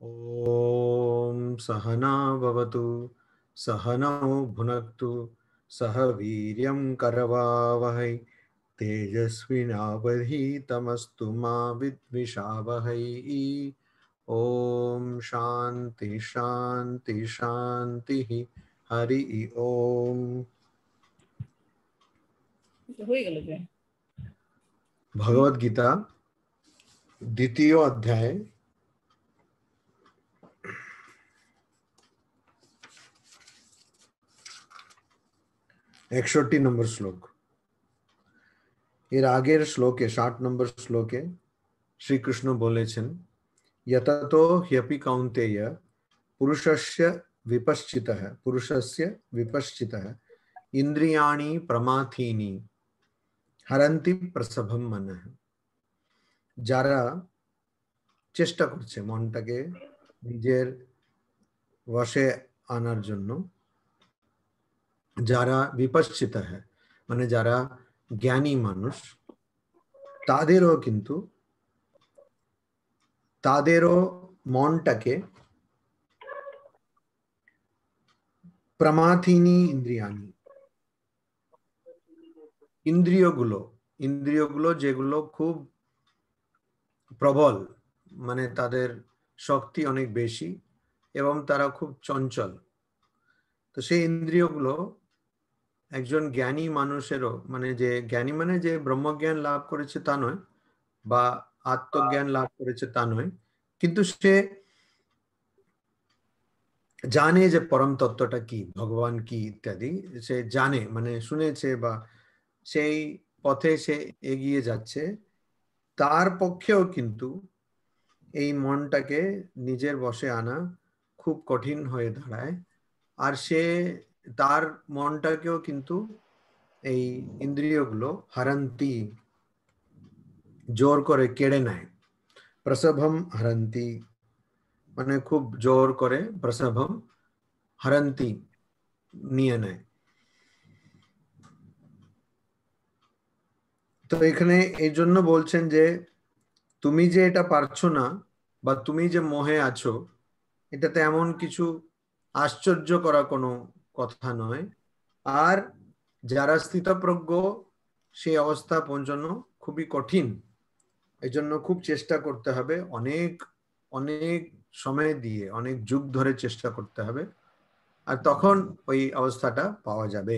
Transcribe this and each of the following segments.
ॐ सहना भवतु सहनौ भुनक्तु सह वीर्यं करवावहै तेजस्विनावधीतमस्तु मा विद्विषावहै ॐ शान्ति शान्ति शान्तिः हरि ॐ भगवत गीता द्वितीय अध्याय 61 টি নাম্বার শ্লোক এই রাগের শ্লোকে 60 নাম্বার শ্লোকে শ্রীকৃষ্ণ বলেছেন ইয়তা তো হিয়পি কাউন্তেয় পুরুষস্য বিপশ্চিতঃ পুরুষস্য বিপশ্চিতঃ ইন্দ্রিয়ানি প্রমাথিনী হরಂತಿ প্রসভম মনঃ যারা চেষ্টা করছে মনটাকে নিজের বর্ষে আনার জন্য যারা বিপাশ্চিতা হ্যাঁ মানে যারা জ্ঞানী মানুষ তাদেরও কিন্তু তাদেরও মনটাকে প্রমাথিনী ইন্দ্রিয়ানি ইন্দ্রিয়গুলো ইন্দ্রিয়গুলো যেগুলো খুব প্রবল মানে তাদের শক্তি অনেক বেশি এবং তারা খুব চঞ্চল তো সেই ইন্দ্রিয়গুলো একজন জ্ঞানী মানুষেরও মানে যে জ্ঞানী মানে যে ব্রহ্মজ্ঞান লাভ করেছে তা নয় বা আত্মজ্ঞান লাভ করেছে তা নয় কিন্তু সে জানে যে পরম তত্ত্বটা কি ভগবান কি ইত্যাদি সে জানে মানে শুনেছে বা সেই পথে সে এগিয়ে যাচ্ছে তার পক্ষেও কিন্তু এই মনটাকে নিজের বসে আনা খুব কঠিন হয়ে দাঁড়ায় আর সে তার মনটাকেও কিন্তু এই ইন্দ্রিয়গুলো হারান্তি জোর করে কেড়ে নেয় প্রসভম হারান্তি মানে খুব জোর করে প্রসভম হারান্তি নিয়ে নেয় তো এখানে এই জন্য বলছেন যে তুমি যে এটা পারছো না বা তুমি যে মোহে আছো এটাতে এমন কিছু আশ্চর্য করা কোনো কথা নয় আর জারাস্থিত প্রজ্ঞো সেই অবস্থা পৌঁছানোর খুবই কঠিন এই জন্য খুব চেষ্টা করতে হবে অনেক অনেক সময় দিয়ে অনেক যুগ ধরে চেষ্টা করতে হবে আর তখন ওই অবস্থাটা পাওয়া যাবে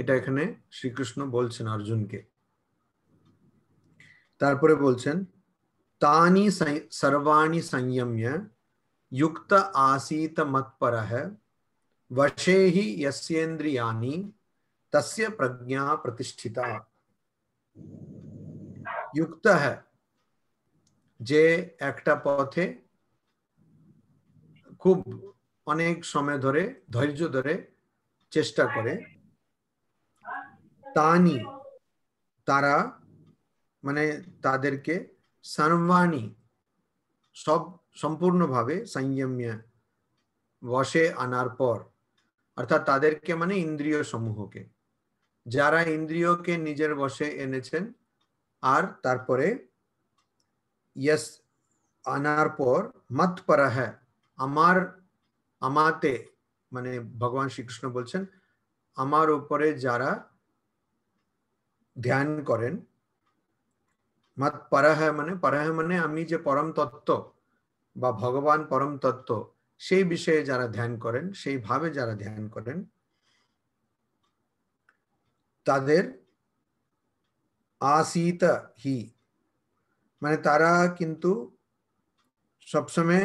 এটা এখানে শ্রীকৃষ্ণ বলছেন अर्जुनকে তারপরে বলছেন তানি সর্বানি সংযম্য युक्त आसीत मत्परः वशे ही यस्येन्द्रिया तस्य प्रज्ञा प्रतिष्ठिता युक्त है जे एक पथे खूब अनेक समय धरे धैर्य धरे चेष्टा करे तानी तारा माने तादर के सर्वाणी सब संपूर्ण भावे संयम्य वशे अनार पर অর্থাৎ তাদেরকে মানে ইন্দ্রিয় সমূহকে যারা ইন্দ্রিয়কে নিজের বসে এনেছেন আর তারপরে ইয়াস আনার পর মত হ্যাঁ আমার আমাতে মানে ভগবান শ্রীকৃষ্ণ বলছেন আমার উপরে যারা ধ্যান করেন মত পরাহ মানে পরাহ মানে আমি যে পরম তত্ত্ব বা ভগবান পরম তত্ত্ব সেই বিষয়ে যারা ধ্যান করেন সেইভাবে যারা ধ্যান করেন তাদের আসিত হি মানে তারা কিন্তু সবসময়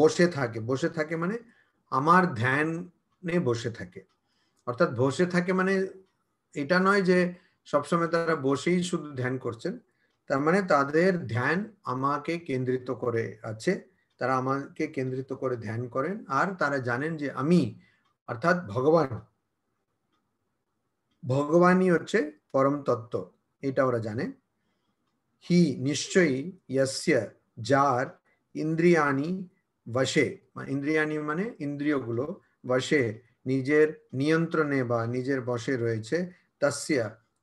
বসে থাকে বসে থাকে মানে আমার ধ্যানে বসে থাকে অর্থাৎ বসে থাকে মানে এটা নয় যে সবসময় তারা বসেই শুধু ধ্যান করছেন তার মানে তাদের ধ্যান আমাকে কেন্দ্রিত করে আছে তারা আমাকে কেন্দ্রিত করে ধ্যান করেন আর তারা জানেন যে আমি অর্থাৎ ভগবান ভগবানই হচ্ছে পরম তত্ত্ব এটা ওরা জানে হি নিশ্চয়ই ইয়াস্য যার ইন্দ্রিয়ানি বসে মানে ইন্দ্রিয়ানি মানে ইন্দ্রিয়গুলো বসে নিজের নিয়ন্ত্রণে বা নিজের বসে রয়েছে তস্য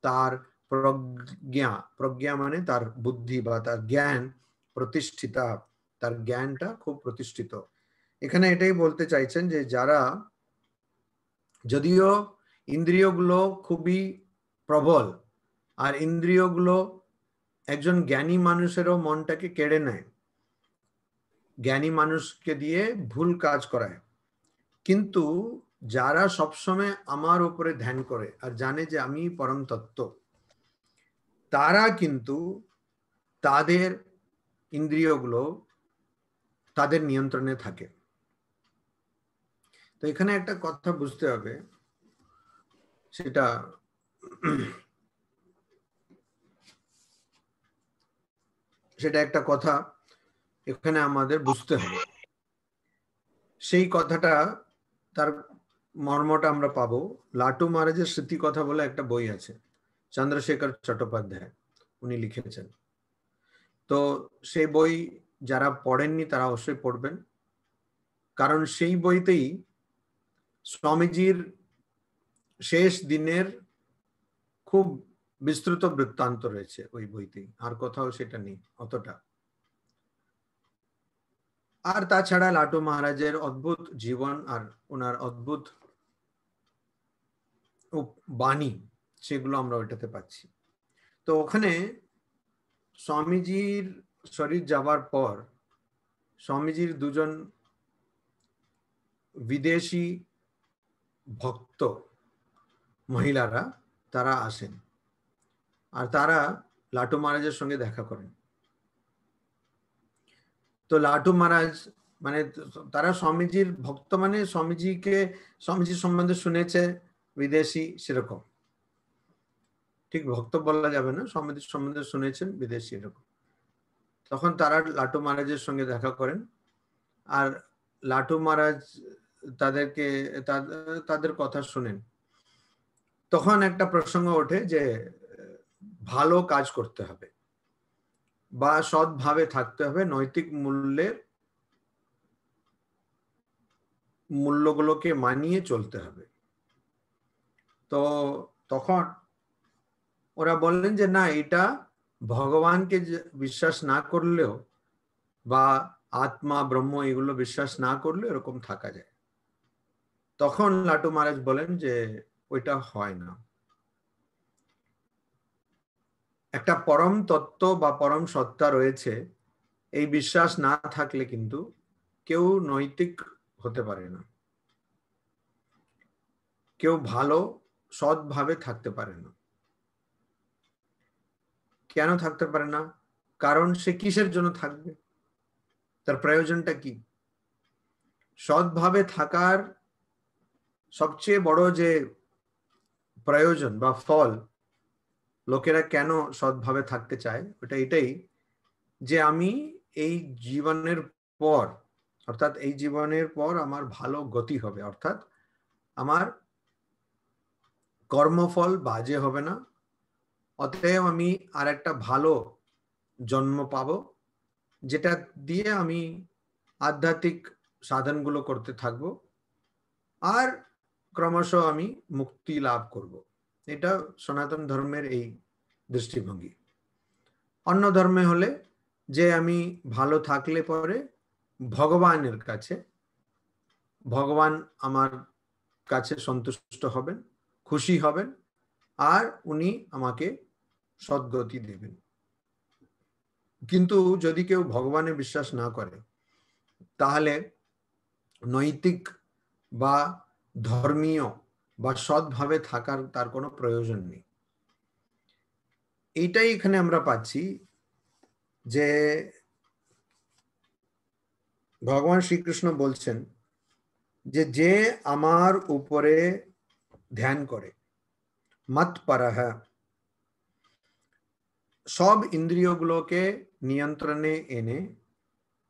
তার প্রজ্ঞা প্রজ্ঞা মানে তার বুদ্ধি বা তার জ্ঞান প্রতিষ্ঠিতা তার জ্ঞানটা খুব প্রতিষ্ঠিত এখানে এটাই বলতে চাইছেন যে যারা যদিও ইন্দ্রিয়গুলো খুবই প্রবল আর ইন্দ্রিয়গুলো একজন জ্ঞানী মানুষেরও মনটাকে কেড়ে নেয় জ্ঞানী মানুষকে দিয়ে ভুল কাজ করায় কিন্তু যারা সবসময় আমার উপরে ধ্যান করে আর জানে যে আমি পরম তত্ত্ব তারা কিন্তু তাদের ইন্দ্রিয়গুলো তাদের নিয়ন্ত্রণে থাকে তো এখানে একটা কথা বুঝতে হবে সেটা সেটা একটা কথা এখানে আমাদের বুঝতে হবে সেই কথাটা তার মর্মটা আমরা পাবো লাটু মহারাজের স্মৃতি কথা বলে একটা বই আছে চন্দ্রশেখর চট্টোপাধ্যায় উনি লিখেছেন তো সেই বই যারা পড়েননি তারা অবশ্যই পড়বেন কারণ সেই বইতেই স্বামীজির শেষ দিনের খুব বিস্তৃত বৃত্তান্ত রয়েছে ওই বইতেই আর কোথাও সেটা নেই অতটা আর তাছাড়া লাটু মহারাজের অদ্ভুত জীবন আর ওনার অদ্ভুত বাণী সেগুলো আমরা ওইটাতে পাচ্ছি তো ওখানে স্বামীজির শরীর যাওয়ার পর স্বামীজির দুজন বিদেশি ভক্ত মহিলারা তারা আসেন আর তারা লাটু মহারাজের সঙ্গে দেখা করেন তো লাটু মহারাজ মানে তারা স্বামীজির ভক্ত মানে স্বামীজিকে স্বামীজির সম্বন্ধে শুনেছে বিদেশি সেরকম ঠিক ভক্ত বলা যাবে না স্বামীজির সম্বন্ধে শুনেছেন বিদেশি এরকম তখন তারা লাটু মহারাজের সঙ্গে দেখা করেন আর লাটু মহারাজ তাদেরকে তাদের কথা শুনেন তখন একটা প্রসঙ্গ ওঠে যে ভালো কাজ করতে হবে বা সৎভাবে থাকতে হবে নৈতিক মূল্যের মূল্যগুলোকে মানিয়ে চলতে হবে তো তখন ওরা বললেন যে না এটা ভগবানকে বিশ্বাস না করলেও বা আত্মা ব্রহ্ম এগুলো বিশ্বাস না করলে এরকম থাকা যায় তখন লাটু মহারাজ বলেন যে ওইটা হয় না একটা পরম তত্ত্ব বা পরম সত্তা রয়েছে এই বিশ্বাস না থাকলে কিন্তু কেউ নৈতিক হতে পারে না কেউ ভালো সৎভাবে থাকতে পারে না কেন থাকতে পারে না কারণ সে কিসের জন্য থাকবে তার প্রয়োজনটা কি সৎভাবে থাকার সবচেয়ে বড় যে প্রয়োজন বা ফল লোকেরা কেন সৎভাবে থাকতে চায় ওটা এটাই যে আমি এই জীবনের পর অর্থাৎ এই জীবনের পর আমার ভালো গতি হবে অর্থাৎ আমার কর্মফল বাজে হবে না অতএব আমি আর একটা ভালো জন্ম পাব যেটা দিয়ে আমি আধ্যাত্মিক সাধনগুলো করতে থাকব আর ক্রমশ আমি মুক্তি লাভ করব এটা সনাতন ধর্মের এই দৃষ্টিভঙ্গি অন্য ধর্মে হলে যে আমি ভালো থাকলে পরে ভগবানের কাছে ভগবান আমার কাছে সন্তুষ্ট হবেন খুশি হবেন আর উনি আমাকে সদ্গতি দেবেন কিন্তু যদি কেউ ভগবানে বিশ্বাস না করে তাহলে নৈতিক বা ধর্মীয় বা সৎভাবে থাকার তার কোনো প্রয়োজন নেই এইটাই এখানে আমরা পাচ্ছি যে ভগবান শ্রীকৃষ্ণ বলছেন যে যে আমার উপরে ধ্যান করে মত হ্যাঁ সব ইন্দ্রিয়গুলোকে নিয়ন্ত্রণে এনে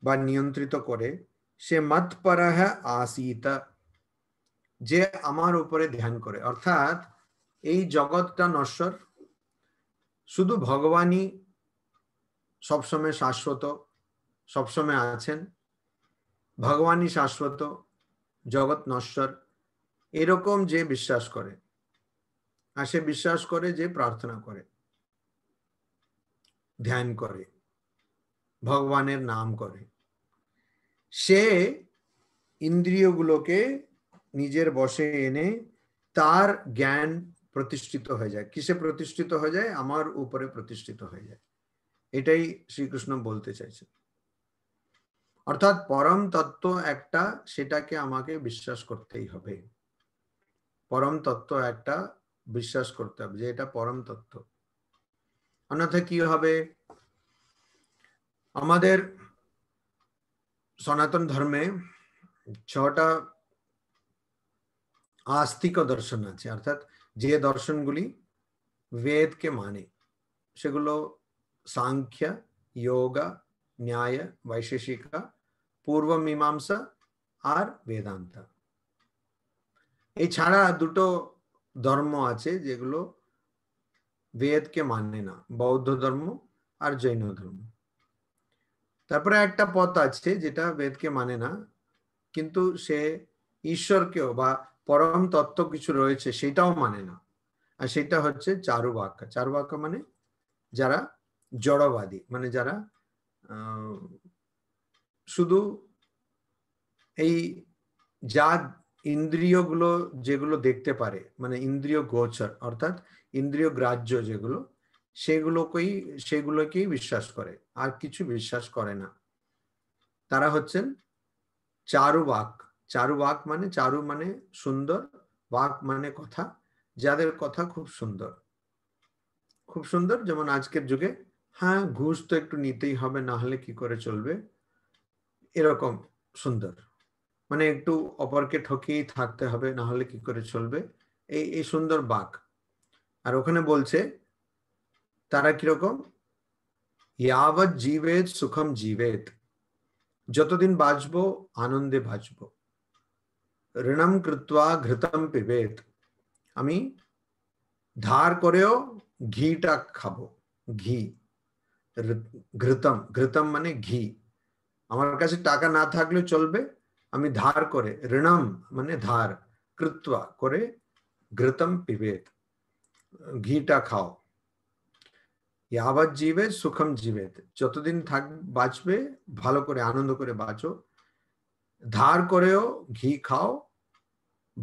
বা নিয়ন্ত্রিত করে সে মতপরহ আসিত যে আমার উপরে ধ্যান করে অর্থাৎ এই জগৎটা নশ্বর শুধু ভগবানই সবসময় শাশ্বত সবসময় আছেন ভগবানই শাশ্বত জগৎ নশ্বর এরকম যে বিশ্বাস করে আর সে বিশ্বাস করে যে প্রার্থনা করে ধ্যান করে ভগবানের নাম করে সে ইন্দ্রিয়গুলোকে নিজের বসে এনে তার জ্ঞান প্রতিষ্ঠিত হয়ে যায় কিসে প্রতিষ্ঠিত হয়ে যায় আমার উপরে প্রতিষ্ঠিত হয়ে যায় এটাই শ্রীকৃষ্ণ বলতে চাইছে অর্থাৎ পরম তত্ত্ব একটা সেটাকে আমাকে বিশ্বাস করতেই হবে পরম তত্ত্ব একটা বিশ্বাস করতে হবে যে এটা পরম তত্ত্ব অনন্ত কি হবে আমাদের সনাতন ধর্মে ছটা আস্তিক দর্শন আছে অর্থাৎ যে দর্শনগুলি বেদ কে মানে সেগুলো সাংখ্য যোগ ন্যায় বৈশেষিকা পূর্ব মীমাংসা আর বেদান্ত এই ছাড়া দুটো ধর্ম আছে যেগুলো বেদকে মানে না বৌদ্ধ ধর্ম আর জৈন ধর্ম তারপরে একটা পথ আছে যেটা বেদকে মানে না কিন্তু সে ঈশ্বরকেও বা পরম তত্ত্ব কিছু রয়েছে সেটাও মানে না আর সেটা হচ্ছে চারুবাক্যা বাক্য মানে যারা জড়বাদী মানে যারা শুধু এই যা ইন্দ্রিয়গুলো যেগুলো দেখতে পারে মানে ইন্দ্রিয় গোচর অর্থাৎ ইন্দ্রিয় গ্রাহ্য যেগুলো সেগুলোকেই সেগুলোকেই বিশ্বাস করে আর কিছু বিশ্বাস করে না তারা হচ্ছেন চারু বাক চারু বাক মানে চারু মানে সুন্দর বাক মানে কথা যাদের কথা খুব সুন্দর খুব সুন্দর যেমন আজকের যুগে হ্যাঁ ঘুষ তো একটু নিতেই হবে না হলে কি করে চলবে এরকম সুন্দর মানে একটু অপরকে ঠকিয়েই থাকতে হবে না হলে কি করে চলবে এই এই সুন্দর বাক আর ওখানে বলছে তারা কিরকম ইয়াবৎ জীবেত সুখম জীবেত যতদিন বাঁচব আনন্দে বাঁচব ঋণম কৃত্বা ঘৃতম পিবেদ আমি ধার করেও ঘিটা খাবো ঘি ঘৃতম ঘৃতম মানে ঘি আমার কাছে টাকা না থাকলেও চলবে আমি ধার করে ঋণম মানে ধার কৃত্বা করে ঘৃতম পিবেত ঘিটা খাও যাবত জिवे সুখম জिवेত চতুদিন থাক বাজবে ভালো করে আনন্দ করে বাঁচো ধার করেও ঘি খাও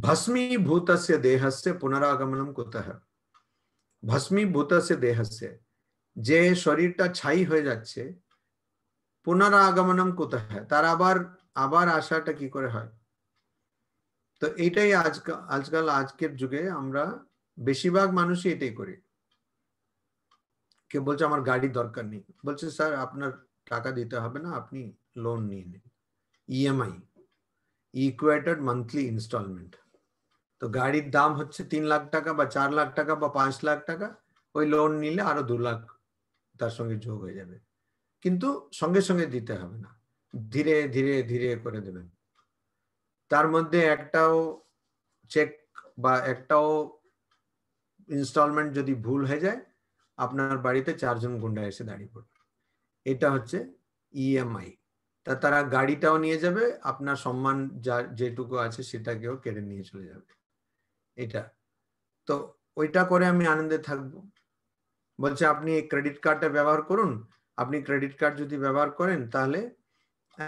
ভস্মি ভূতस्य দেহस्य पुनरागমনম কুতহ ভস্মি ভূতस्य দেহस्य যে শরীরটা ছাই হয়ে যাচ্ছে পুনरागমনম কুতহ তারাবার আবার আশাটা কি করে হয় তো এইটাই আজকাল আজকের যুগে আমরা বেশিরভাগ মানুষই এটাই করে কেউ বলছে আমার গাড়ি দরকার নেই বলছে স্যার আপনার টাকা দিতে হবে না আপনি লোন নিয়ে নিন ইএমআই ইকুয়েটেড মান্থলি ইনস্টলমেন্ট তো গাড়ির দাম হচ্ছে তিন লাখ টাকা বা চার লাখ টাকা বা পাঁচ লাখ টাকা ওই লোন নিলে আরো দু লাখ তার সঙ্গে যোগ হয়ে যাবে কিন্তু সঙ্গে সঙ্গে দিতে হবে না ধীরে ধীরে ধীরে করে দেবেন তার মধ্যে একটাও চেক বা একটাও ইনস্টলমেন্ট যদি ভুল হয়ে যায় আপনার বাড়িতে চারজন গুন্ডা এসে দাঁড়িয়ে পড়বে এটা হচ্ছে ইএমআই e তা তারা গাড়িটাও নিয়ে যাবে আপনার সম্মান যা যেটুকু আছে সেটাকেও কেড়ে নিয়ে চলে যাবে এটা তো ওইটা করে আমি আনন্দে থাকব বলছে আপনি এই ক্রেডিট কার্ডটা ব্যবহার করুন আপনি ক্রেডিট কার্ড যদি ব্যবহার করেন তাহলে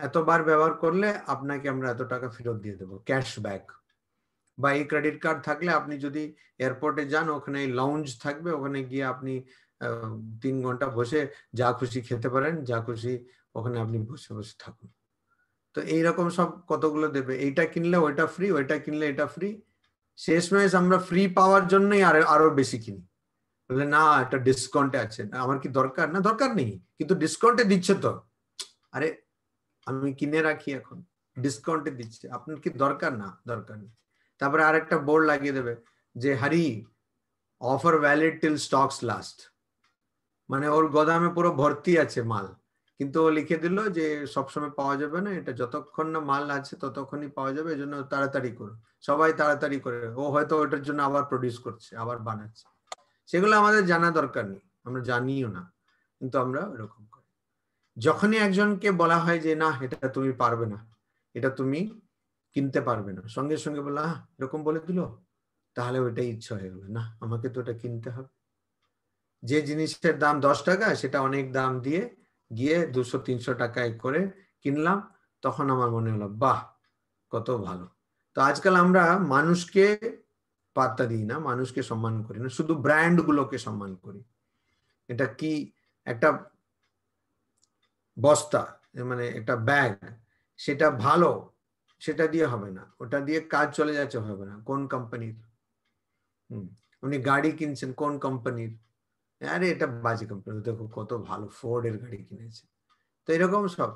এতবার ব্যবহার করলে আপনাকে আমরা এত টাকা ফেরত দিয়ে দেবো ক্যাশব্যাক বা এই ক্রেডিট কার্ড থাকলে আপনি যদি এয়ারপোর্টে যান ওখানে লাউঞ্জ থাকবে ওখানে গিয়ে আপনি তিন ঘন্টা বসে যা খুশি খেতে পারেন যা খুশি ওখানে আপনি বসে বসে থাকুন তো এইরকম সব কতগুলো দেবে এইটা কিনলে ওইটা ফ্রি ওইটা কিনলে এটা ফ্রি শেষমেশ আমরা ফ্রি পাওয়ার জন্যই আরো আরো বেশি কিনি বলে না একটা ডিসকাউন্টে আছে আমার কি দরকার না দরকার নেই কিন্তু ডিসকাউন্টে দিচ্ছে তো আরে আমি কিনে রাখি এখন ডিসকাউন্টে দিচ্ছে আপনার কি দরকার না দরকার নেই তারপরে আর একটা বোর্ড লাগিয়ে দেবে যে hurry offer valid till stocks last মানে ওর গোদামে পুরো ভর্তি আছে মাল কিন্তু ও লিখে দিল যে সবসময় পাওয়া যাবে না এটা যতক্ষণ না মাল আছে ততক্ষণই পাওয়া যাবে এজন্য তাড়াতাড়ি করো সবাই তাড়াতাড়ি করে ও হয়তো ওটার জন্য আবার প্রডিউস করছে আবার বানাচ্ছে সেগুলো আমাদের জানা দরকার নেই আমরা জানিও না কিন্তু আমরা ওরকম করি যখনই একজনকে বলা হয় যে না এটা তুমি পারবে না এটা তুমি কিনতে পারবে না সঙ্গে সঙ্গে বললো আহ এরকম বলে দিল তাহলে ওইটা ইচ্ছা হয়ে গেল না আমাকে তো ওটা কিনতে হবে যে জিনিসের দাম দশ টাকা সেটা অনেক দাম দিয়ে গিয়ে দুশো তিনশো টাকায় করে কিনলাম তখন আমার মনে হলো বাহ কত ভালো তো আজকাল আমরা মানুষকে পাত্তা দিই না মানুষকে সম্মান করি না শুধু ব্র্যান্ডগুলোকে সম্মান করি এটা কি একটা বস্তা মানে একটা ব্যাগ সেটা ভালো সেটা দিয়ে হবে না ওটা দিয়ে কাজ চলে যাচ্ছে হবে না কোন কোম্পানির উনি গাড়ি কিনছেন কোন কোম্পানির আরে এটা বাজে কোম্পানি ওদের কত ভালো ফোর্ডের গাড়ি কিনেছে তো এরকম সব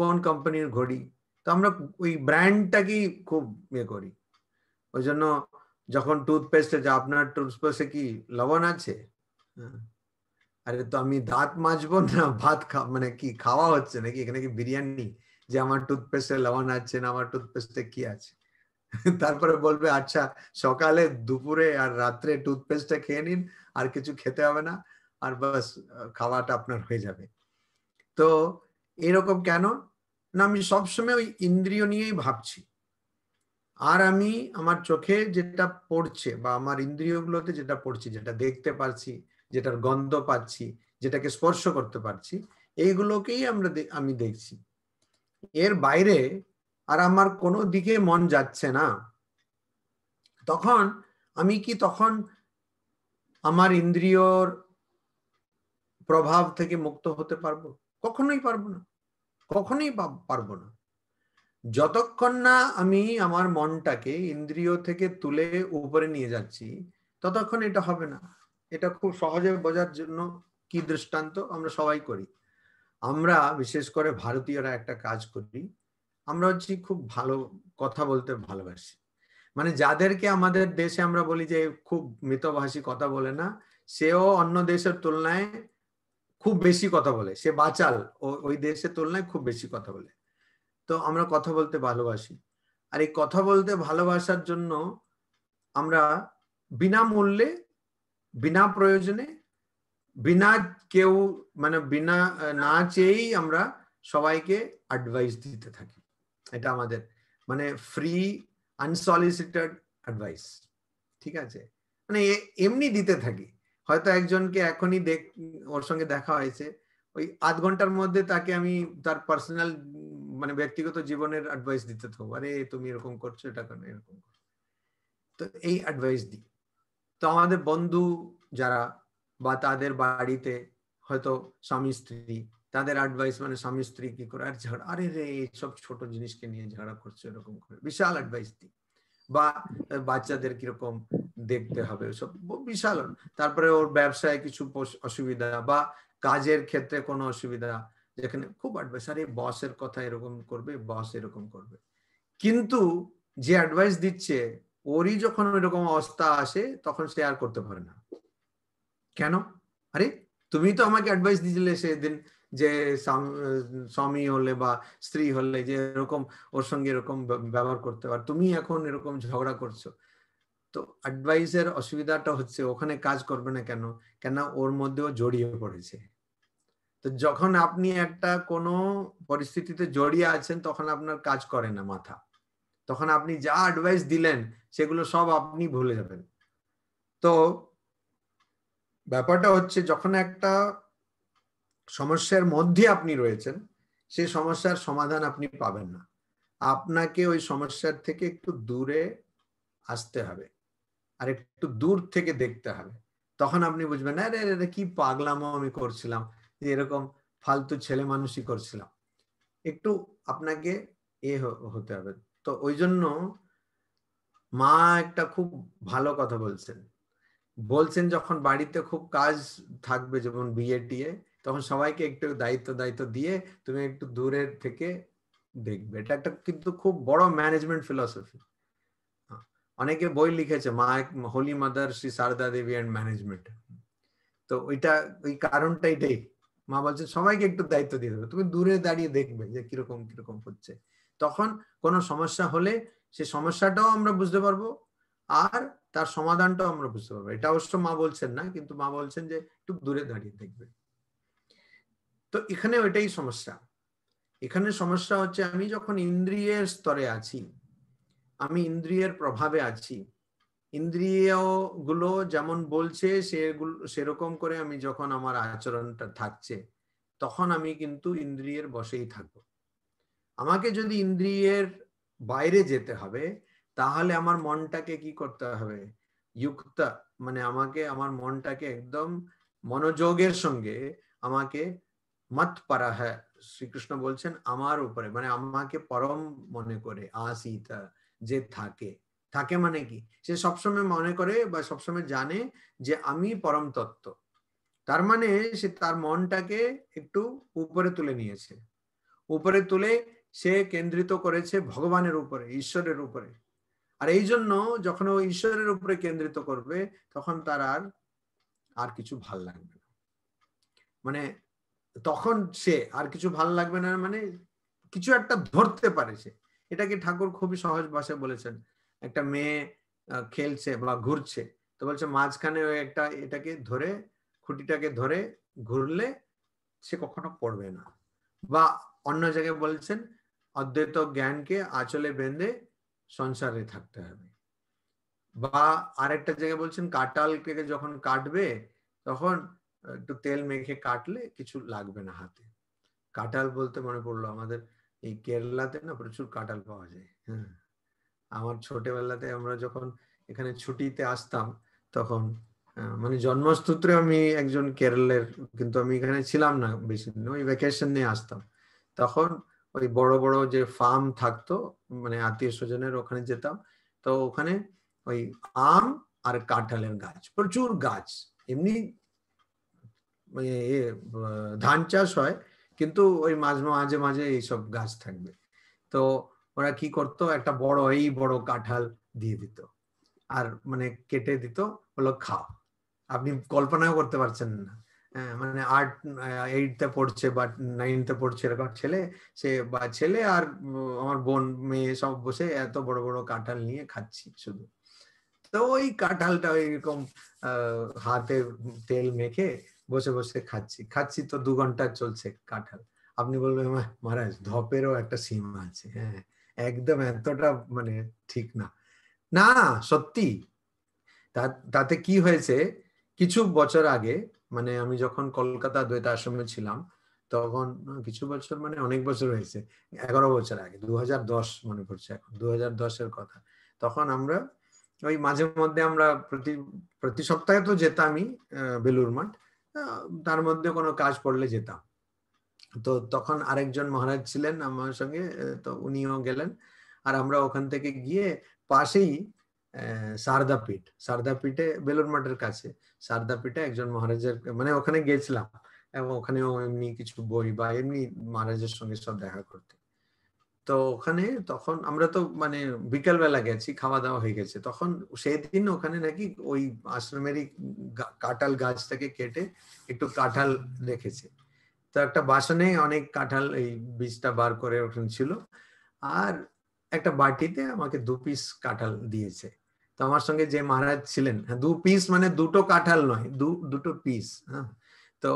কোন কোম্পানির ঘোড়ি তো আমরা ওই ব্র্যান্ডটা কি খুব মেক করি ওই জন্য যখন টুথপেস্টে যা আপনার টুথপেস্টে কি লবণ আছে আরে তো আমি দাঁত মাজব না ভাত খাব মানে কি খাওয়া হচ্ছে নাকি কেন কি बिरयाনি যে আমার টুথপেস্টে লবণ আছে না আমার টুথপেস্টে কি আছে তারপরে বলবে আচ্ছা সকালে দুপুরে আর রাত্রে টুথপেস্টটা খেয়ে নিন আর কিছু খেতে হবে না আর বাস খাওয়াটা আপনার হয়ে যাবে তো এরকম কেন না আমি সবসময় ওই ইন্দ্রিয় নিয়েই ভাবছি আর আমি আমার চোখে যেটা পড়ছে বা আমার ইন্দ্রিয়গুলোতে যেটা পড়ছি যেটা দেখতে পারছি যেটার গন্ধ পাচ্ছি যেটাকে স্পর্শ করতে পারছি এইগুলোকেই আমরা আমি দেখছি এর বাইরে আর আমার কোনো দিকে মন যাচ্ছে না তখন আমি কি তখন আমার ইন্দ্রিয়র প্রভাব থেকে মুক্ত হতে পারবো কখনোই পারবো না কখনোই পারবো না যতক্ষণ না আমি আমার মনটাকে ইন্দ্রিয় থেকে তুলে উপরে নিয়ে যাচ্ছি ততক্ষণ এটা হবে না এটা খুব সহজে বোঝার জন্য কি দৃষ্টান্ত আমরা সবাই করি আমরা বিশেষ করে ভারতীয়রা একটা কাজ করি আমরা হচ্ছি খুব ভালো কথা বলতে ভালোবাসি মানে যাদেরকে আমাদের দেশে আমরা বলি যে খুব মৃতভাষী কথা বলে না সেও অন্য দেশের তুলনায় খুব বেশি কথা বলে সে বাচাল ওই দেশের তুলনায় খুব বেশি কথা বলে তো আমরা কথা বলতে ভালোবাসি আর এই কথা বলতে ভালোবাসার জন্য আমরা বিনামূল্যে বিনা প্রয়োজনে বিনা কেউ মানে বিনা না চেয়েই আমরা সবাইকে অ্যাডভাইস দিতে থাকি এটা আমাদের মানে ফ্রি আনসলিসিটেড অ্যাডভাইস ঠিক আছে মানে এমনি দিতে থাকি হয়তো একজনকে এখনই দেখ ওর সঙ্গে দেখা হয়েছে ওই আধ ঘন্টার মধ্যে তাকে আমি তার পার্সোনাল মানে ব্যক্তিগত জীবনের অ্যাডভাইস দিতে থাকবো আরে তুমি এরকম করছো এটা কেন এরকম তো এই অ্যাডভাইস দিই তো আমাদের বন্ধু যারা বা তাদের বাড়িতে হয়তো স্বামী স্ত্রী তাদের অ্যাডভাইস মানে স্বামী স্ত্রী কি করে আর ঝাড় আরে রে এইসব ছোট জিনিসকে নিয়ে ঝাড়া করছে এরকম করে বিশাল অ্যাডভাইস দিই বা বাচ্চাদের কিরকম দেখতে হবে ওসব বিশাল তারপরে ওর ব্যবসায় কিছু অসুবিধা বা কাজের ক্ষেত্রে কোনো অসুবিধা যেখানে খুব অ্যাডভাইস আরে বসের কথা এরকম করবে বস এরকম করবে কিন্তু যে অ্যাডভাইস দিচ্ছে ওরই যখন এরকম অবস্থা আসে তখন সে আর করতে পারে না কেন আরে তুমি তো আমাকে অ্যাডভাইস দিয়েছিলে সেদিন যে স্বামী হলে বা স্ত্রী হলে যে এরকম ওর সঙ্গে এরকম ব্যবহার করতে পার তুমি এখন এরকম ঝগড়া করছো তো অ্যাডভাইসের অসুবিধাটা হচ্ছে ওখানে কাজ করবে না কেন কেন ওর মধ্যেও জড়িয়ে পড়েছে তো যখন আপনি একটা কোনো পরিস্থিতিতে জড়িয়ে আছেন তখন আপনার কাজ করে না মাথা তখন আপনি যা অ্যাডভাইস দিলেন সেগুলো সব আপনি ভুলে যাবেন তো ব্যাপারটা হচ্ছে যখন একটা সমস্যার মধ্যে আপনি রয়েছেন সেই সমস্যার সমাধান আপনি পাবেন না আপনাকে ওই সমস্যার থেকে একটু দূরে আসতে হবে আর একটু দূর থেকে দেখতে হবে তখন আপনি বুঝবেন আরে এটা কি পাগলামো আমি করছিলাম যে এরকম ফালতু ছেলে মানুষই করছিলাম একটু আপনাকে এ হতে হবে তো ওই জন্য মা একটা খুব ভালো কথা বলছেন বলছেন যখন বাড়িতে খুব কাজ থাকবে যেমন বিয়ে টিয়ে তখন সবাইকে একটু দায়িত্ব দায়িত্ব দিয়ে তুমি একটু দূরের থেকে দেখবে এটা একটা কিন্তু খুব বড় ম্যানেজমেন্ট ফিলসফি অনেকে বই লিখেছে Ma holy mother Shri Sarada Devi and management তো ওইটা ওই কারণটা এটাই মা বলছে সবাইকে একটু দায়িত্ব দিয়ে দেবে তুমি দূরে দাঁড়িয়ে দেখবে যে কিরকম কিরকম হচ্ছে তখন কোনো সমস্যা হলে সে সমস্যাটাও আমরা বুঝতে পারবো আর তার সমাধানটাও আমরা বুঝতে পারবো এটা অবশ্য মা বলছেন না কিন্তু মা বলছেন যে একটু দূরে দাঁড়িয়ে দেখবে তো এখানে ওইটাই সমস্যা এখানে সমস্যা হচ্ছে আমি যখন ইন্দ্রিয়ের স্তরে আছি আমি ইন্দ্রিয়ের প্রভাবে আছি ইন্দ্রিয় গুলো যেমন বলছে সেগুলো সেরকম করে আমি যখন আমার আচরণটা থাকছে তখন আমি কিন্তু ইন্দ্রিয়ের বসেই থাকবো আমাকে যদি ইন্দ্রিয়ের বাইরে যেতে হবে তাহলে আমার মনটাকে কি করতে হবে যুক্তা মানে আমাকে আমার মনটাকে একদম মনোযোগের সঙ্গে আমাকে মত পারা হ্যাঁ শ্রীকৃষ্ণ বলছেন আমার উপরে মানে আমাকে পরম মনে করে আসিতা যে থাকে থাকে মানে কি সে সবসময় মনে করে বা সবসময় জানে যে আমি পরম তত্ত্ব তার মানে সে তার মনটাকে একটু উপরে তুলে নিয়েছে উপরে তুলে সে কেন্দ্রিত করেছে ভগবানের উপরে ঈশ্বরের উপরে আর এই জন্য যখন ও ঈশ্বরের উপরে কেন্দ্রিত করবে তখন তার আর আর কিছু ভাল লাগবে না মানে তখন সে আর কিছু ভাল লাগবে না মানে কিছু একটা ধরতে পারে সে এটাকে ঠাকুর খুবই সহজ ভাষায় বলেছেন একটা মেয়ে খেলছে বা ঘুরছে তো বলছে মাঝখানে ওই একটা এটাকে ধরে খুঁটিটাকে ধরে ঘুরলে সে কখনো পড়বে না বা অন্য জায়গায় বলছেন অদ্বৈত জ্ঞানকে আঁচলে বেঁধে সংসারে থাকতে হবে বা আরেকটা জায়গায় বলছেন কাটাল থেকে যখন কাটবে তখন একটু তেল মেখে কাটলে কিছু লাগবে না হাতে কাটাল বলতে মনে পড়লো আমাদের এই কেরলাতে না প্রচুর কাটাল পাওয়া যায় হ্যাঁ আমার ছোটবেলাতে আমরা যখন এখানে ছুটিতে আসতাম তখন মানে জন্মসূত্রে আমি একজন কেরলের কিন্তু আমি এখানে ছিলাম না বেশি দিন ওই ভ্যাকেশন নিয়ে আসতাম তখন ওই বড় বড় যে ফার্ম থাকতো মানে আত্মীয় স্বজনের ওখানে যেতাম তো ওখানে ওই আম আর কাঁঠালের গাছ প্রচুর গাছ এমনি মানে ধান চাষ হয় কিন্তু ওই মাঝে মাঝে মাঝে এইসব গাছ থাকবে তো ওরা কি করতো একটা বড় এই বড় কাঁঠাল দিয়ে দিত আর মানে কেটে দিত হলো খাও আপনি কল্পনাও করতে পারছেন না হ্যাঁ, মানে আর্ট এইটে পড়ছে বা নাইনতে পড়ছে এরকম ছেলে সে বা ছেলে আর আমার বোন মেয়ে সব বসে এত বড় বড় কাঁঠাল নিয়ে খাচ্ছি শুধু তো ওই কাঁঠালটা ওইরকম হাতে তেল মেখে বসে বসে খাচ্ছি খাচ্ছি তো দু ঘন্টা চলছে কাঁঠাল আপনি বলবেন মহারাজ ধপেরও একটা সীমা আছে হ্যাঁ একদম এতটা মানে ঠিক না না সত্যি তাতে কি হয়েছে কিছু বছর আগে মানে আমি যখন কলকাতা দ্বৈত আশ্রমে ছিলাম তখন কিছু বছর মানে অনেক বছর হয়েছে এগারো বছর আগে দু দশ মনে পড়ছে এখন দু হাজার কথা তখন আমরা ওই মাঝে মধ্যে আমরা প্রতি প্রতি সপ্তাহে তো যেতামই বেলুর মাঠ তার মধ্যে কোনো কাজ পড়লে যেতাম তো তখন আরেকজন মহারাজ ছিলেন আমার সঙ্গে তো উনিও গেলেন আর আমরা ওখান থেকে গিয়ে পাশেই সারদাপীঠ সারদাপীঠে বেলুর মাঠের কাছে সারদাপীঠে একজন মহারাজের মানে ওখানে গেছিলাম এবং ওখানেও এমনি কিছু বই বা এমনি মহারাজের সঙ্গে সব দেখা করতে তো ওখানে তখন আমরা তো মানে বিকালবেলা গেছি খাওয়া দাওয়া হয়ে গেছে তখন সেদিন ওখানে নাকি ওই আশ্রমেরই কাঁঠাল গাছ থেকে কেটে একটু কাঁঠাল রেখেছে তো একটা বাসনে অনেক কাঁঠাল এই বীজটা বার করে ওখানে ছিল আর একটা বাটিতে আমাকে দু পিস কাঁঠাল দিয়েছে তো আমার সঙ্গে যে মহারাজ ছিলেন হ্যাঁ, দু পিস মানে দুটো কাঁঠাল নয় দু দুটো পিস হ্যাঁ তো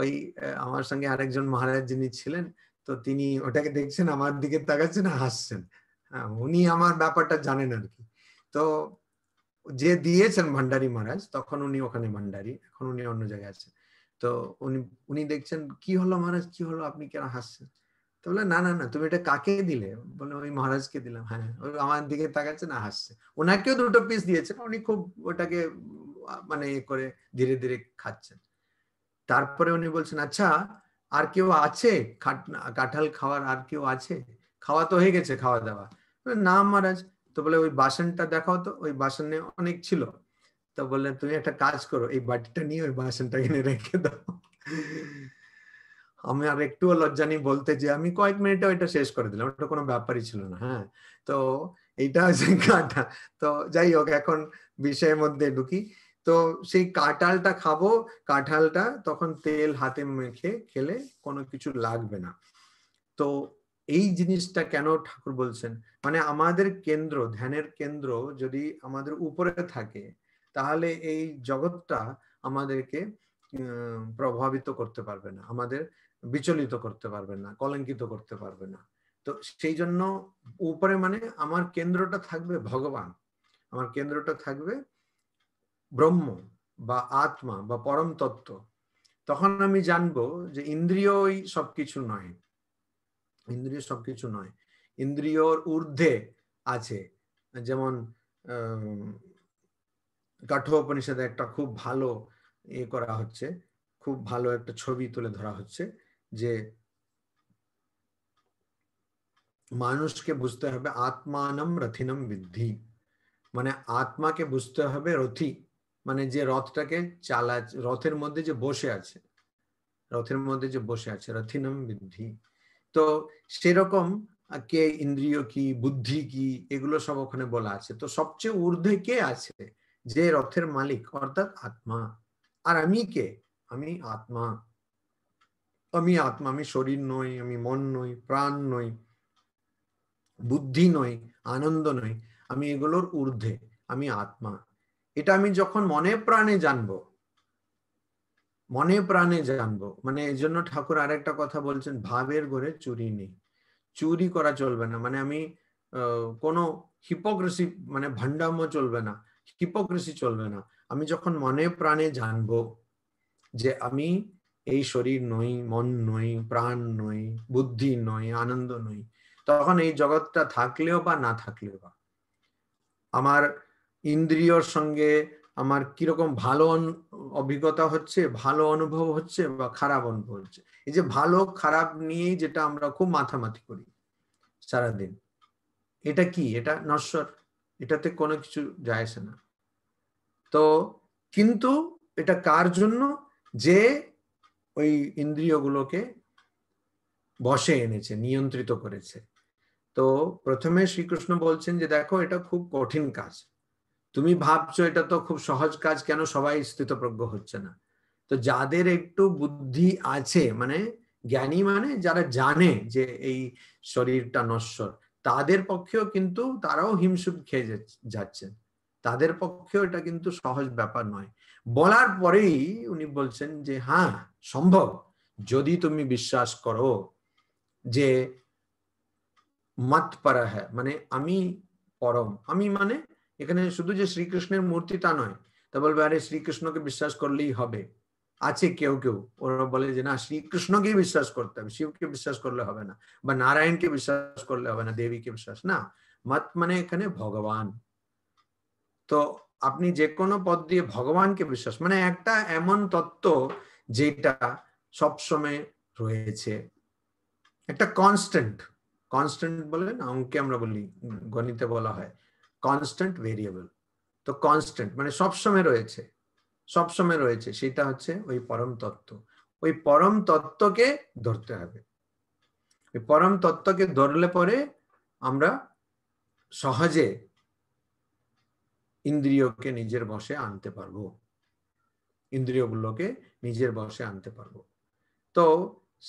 ওই আমার সঙ্গে আরেকজন মহারাজ যিনি ছিলেন তো তিনি ওটাকে দেখছেন আমার দিকে তাকাচ্ছেন হাসছেন হ্যাঁ, উনি আমার ব্যাপারটা জানেন আর কি তো যে দিয়েছেন ভান্ডারি মহারাজ তখন উনি ওখানে ভান্ডারি এখন উনি অন্য জায়গায় আছেন তো উনি উনি দেখছেন কি হলো মহারাজ কি হলো আপনি কেন হাসছেন তো বলে না না না তুমি এটা কাকে দিলে বলে ওই মহারাজকে দিলাম হ্যাঁ, হ্যাঁ। ওই আমার দিকে তাকাচ্ছে না হাসছে ওনাকেও দুটো পিস দিয়েছেন উনি খুব ওটাকে মানে ইয়ে করে ধীরে ধীরে খাচ্ছেন তারপরে উনি বলছেন আচ্ছা আর কেউ আছে কাঁঠাল খাওয়ার আর কেউ আছে খাওয়া তো হয়ে গেছে খাওয়া দাওয়া না মহারাজ তো বলে ওই বাসনটা দেখাও তো ওই বাসনে অনেক ছিল তো বললেন তুমি একটা কাজ করো এই বাটিটা নিয়ে ওই বাসনটা কিনে রেখে দাও আমি আর একটুও লজ্জা নিয়ে বলতে যে আমি কয়েক মিনিটে ওইটা শেষ করে দিলাম ওটা কোনো ব্যাপারই ছিল না হ্যাঁ তো এইটা হচ্ছে কাঁটা তো যাই হোক এখন বিষয়ের মধ্যে ঢুকি তো সেই কাঁঠালটা খাবো কাঁঠালটা তখন তেল হাতে মেখে খেলে কোনো কিছু লাগবে না তো এই জিনিসটা কেন ঠাকুর বলছেন মানে আমাদের কেন্দ্র ধ্যানের কেন্দ্র যদি আমাদের উপরে থাকে তাহলে এই জগৎটা আমাদেরকে প্রভাবিত করতে পারবে না আমাদের বিচলিত করতে পারবে না কলঙ্কিত করতে পারবে না তো সেই জন্য উপরে মানে আমার কেন্দ্রটা থাকবে ভগবান আমার কেন্দ্রটা থাকবে ব্রহ্ম বা আত্মা বা পরম তত্ত্ব তখন আমি জানবো যে ইন্দ্রিয়ই সবকিছু নয় ইন্দ্রিয় সবকিছু নয় ইন্দ্রিয়র ঊর্ধ্বে আছে যেমন কাঠোপনিষদে একটা খুব ভালো ইয়ে করা হচ্ছে খুব ভালো একটা ছবি তুলে ধরা হচ্ছে যে মানুষকে বুঝতে হবে আত্মানম রথিনম বিদ্ধি মানে আত্মাকে বুঝতে হবে রথি মানে যে রথটাকে চালা রথের মধ্যে যে বসে আছে রথের মধ্যে যে বসে আছে রথিনম বিদ্ধি তো সেরকম কে ইন্দ্রিয় কি বুদ্ধি কি এগুলো সব ওখানে বলা আছে তো সবচেয়ে ঊর্ধ্বে কে আছে যে রথের মালিক অর্থাৎ আত্মা আর আমি কে আমি আত্মা আমি আত্মা আমি শরীর নই আমি মন নই প্রাণ নই বুদ্ধি নই আনন্দ নই আমি এগুলোর ঊর্ধ্বে আমি আত্মা এটা আমি যখন মনে প্রাণে জানব মনে প্রাণে জানব মানে এই জন্য ঠাকুর আর একটা কথা বলছেন ভাবের ঘরে চুরি নেই চুরি করা চলবে না মানে আমি কোনো হিপোক্রেসি মানে ভান্ডাম চলবে না হিপোক্রেসি চলবে না আমি যখন মনে প্রাণে জানব যে আমি এই শরীর নই মন নই প্রাণ নই বুদ্ধি নই আনন্দ নই তখন এই জগৎটা থাকলেও বা না থাকলেও বা আমার ইন্দ্রিয়র সঙ্গে আমার কিরকম ভালো অভিজ্ঞতা হচ্ছে ভালো অনুভব হচ্ছে বা খারাপ অনুভব হচ্ছে এই যে ভালো খারাপ নিয়েই যেটা আমরা খুব মাথামাথি করি সারাদিন এটা কি এটা নশ্বর এটাতে কোনো কিছু যায় না তো কিন্তু এটা কার জন্য যে ওই ইন্দ্রিয়গুলোকে বসে এনেছে নিয়ন্ত্রিত করেছে তো প্রথমে শ্রীকৃষ্ণ বলছেন যে দেখো এটা খুব কঠিন কাজ তুমি ভাবছো এটা তো খুব সহজ কাজ কেন সবাই স্থিতপ্রজ্ঞ হচ্ছে না তো যাদের একটু বুদ্ধি আছে মানে জ্ঞানী মানে যারা জানে যে এই শরীরটা নশ্বর তাদের পক্ষেও কিন্তু তারাও হিমসুপ খেয়ে যাচ্ছেন তাদের পক্ষেও এটা কিন্তু সহজ ব্যাপার নয় বলার পরেই উনি বলছেন যে হ্যাঁ সম্ভব যদি তুমি বিশ্বাস করো যে মত পারা হ্যাঁ মানে আমি পরম আমি মানে এখানে শুধু যে শ্রীকৃষ্ণের মূর্তি তা নয় তা বলবে আরে শ্রীকৃষ্ণকে বিশ্বাস করলেই হবে আছে কেউ কেউ ওরা বলে যে না শ্রীকৃষ্ণকেই বিশ্বাস করতে হবে শিবকে বিশ্বাস করলে হবে না বা নারায়ণকে বিশ্বাস করলে হবে না দেবীকে বিশ্বাস না মত মানে এখানে ভগবান তো আপনি যে কোনো পদ দিয়ে ভগবানকে বিশ্বাস মানে একটা এমন তত্ত্ব যেটা সবসময় রয়েছে একটা কনস্ট্যান্ট কনস্ট্যান্ট বলে না অঙ্কে আমরা বলি গণিতে বলা হয় কনস্ট্যান্ট ভেরিয়েবল তো কনস্ট্যান্ট মানে সবসময় রয়েছে সবসময় রয়েছে সেটা হচ্ছে ওই পরম তত্ত্ব ওই পরম তত্ত্বকে ধরতে হবে ওই পরম তত্ত্বকে ধরলে পরে আমরা সহজে ইন্দ্রিয়কে নিজের বসে আনতে পারবো ইন্দ্রিয়গুলোকে নিজের বসে আনতে পারবো তো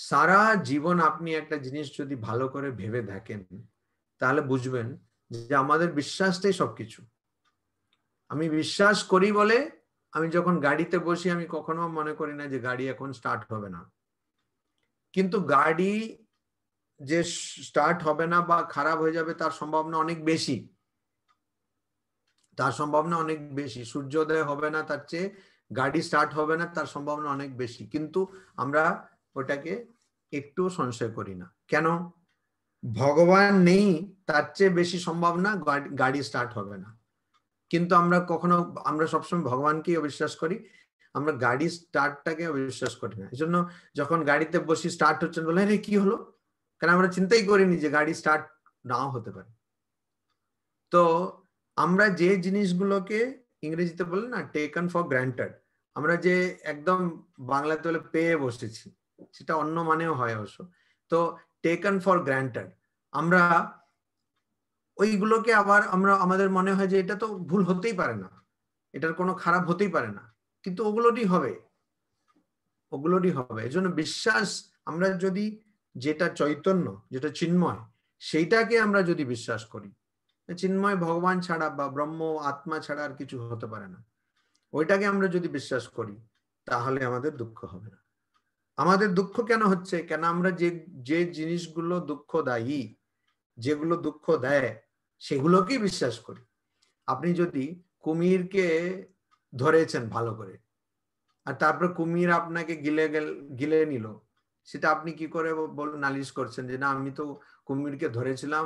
সারা জীবন আপনি একটা জিনিস যদি ভালো করে ভেবে দেখেন তাহলে বুঝবেন যে আমাদের বিশ্বাসটাই সবকিছু আমি বিশ্বাস করি বলে আমি যখন গাড়িতে বসি আমি কখনো মনে করি না যে গাড়ি এখন স্টার্ট হবে না কিন্তু গাড়ি যে স্টার্ট হবে না বা খারাপ হয়ে যাবে তার সম্ভাবনা অনেক বেশি তার সম্ভাবনা অনেক বেশি সূর্যোদয় হবে না তার চেয়ে গাড়ি স্টার্ট হবে না তার সম্ভাবনা অনেক বেশি কিন্তু আমরা ওটাকে একটু সংশয় করি না কেন ভগবান নেই তার চেয়ে বেশি সম্ভাবনা গাড়ি স্টার্ট হবে না কিন্তু আমরা কখনো আমরা সবসময় ভগবানকে অবিশ্বাস করি আমরা গাড়ি স্টার্টটাকে অবিশ্বাস করি না এই জন্য যখন গাড়িতে বসি স্টার্ট হচ্ছে বলে রে কি হলো কারণ আমরা চিন্তাই করিনি যে গাড়ি স্টার্ট নাও হতে পারে তো আমরা যে জিনিসগুলোকে ইংরেজিতে বলে না টেকন ফর গ্র্যান্টেড আমরা যে একদম বাংলাতে বলে পেয়ে বসেছি সেটা অন্য মানেও হয় অবশ্য তো টেকন ফর গ্র্যান্টেড আমরা ওইগুলোকে আবার আমরা আমাদের মনে হয় যে এটা তো ভুল হতেই পারে না এটার কোনো খারাপ হতেই পারে না কিন্তু ওগুলোরই হবে ওগুলোরই হবে এজন্য বিশ্বাস আমরা যদি যেটা চৈতন্য যেটা চিন্ময় সেইটাকে আমরা যদি বিশ্বাস করি চিন্ময় ভগবান ছাড়া বা ব্রহ্ম আত্মা ছাড়া আর কিছু হতে পারে না ওইটাকে আমরা যদি বিশ্বাস করি তাহলে আমাদের দুঃখ হবে না আমাদের দুঃখ কেন হচ্ছে কেন আমরা যে যে জিনিসগুলো দুঃখদায়ী যেগুলো দুঃখ দেয় সেগুলোকেই বিশ্বাস করি আপনি যদি কুমিরকে ধরেছেন ভালো করে আর তারপরে কুমির আপনাকে গিলে গেল গিলে নিল সেটা আপনি কি করে বল নালিশ করছেন যে না আমি তো কুমিরকে ধরেছিলাম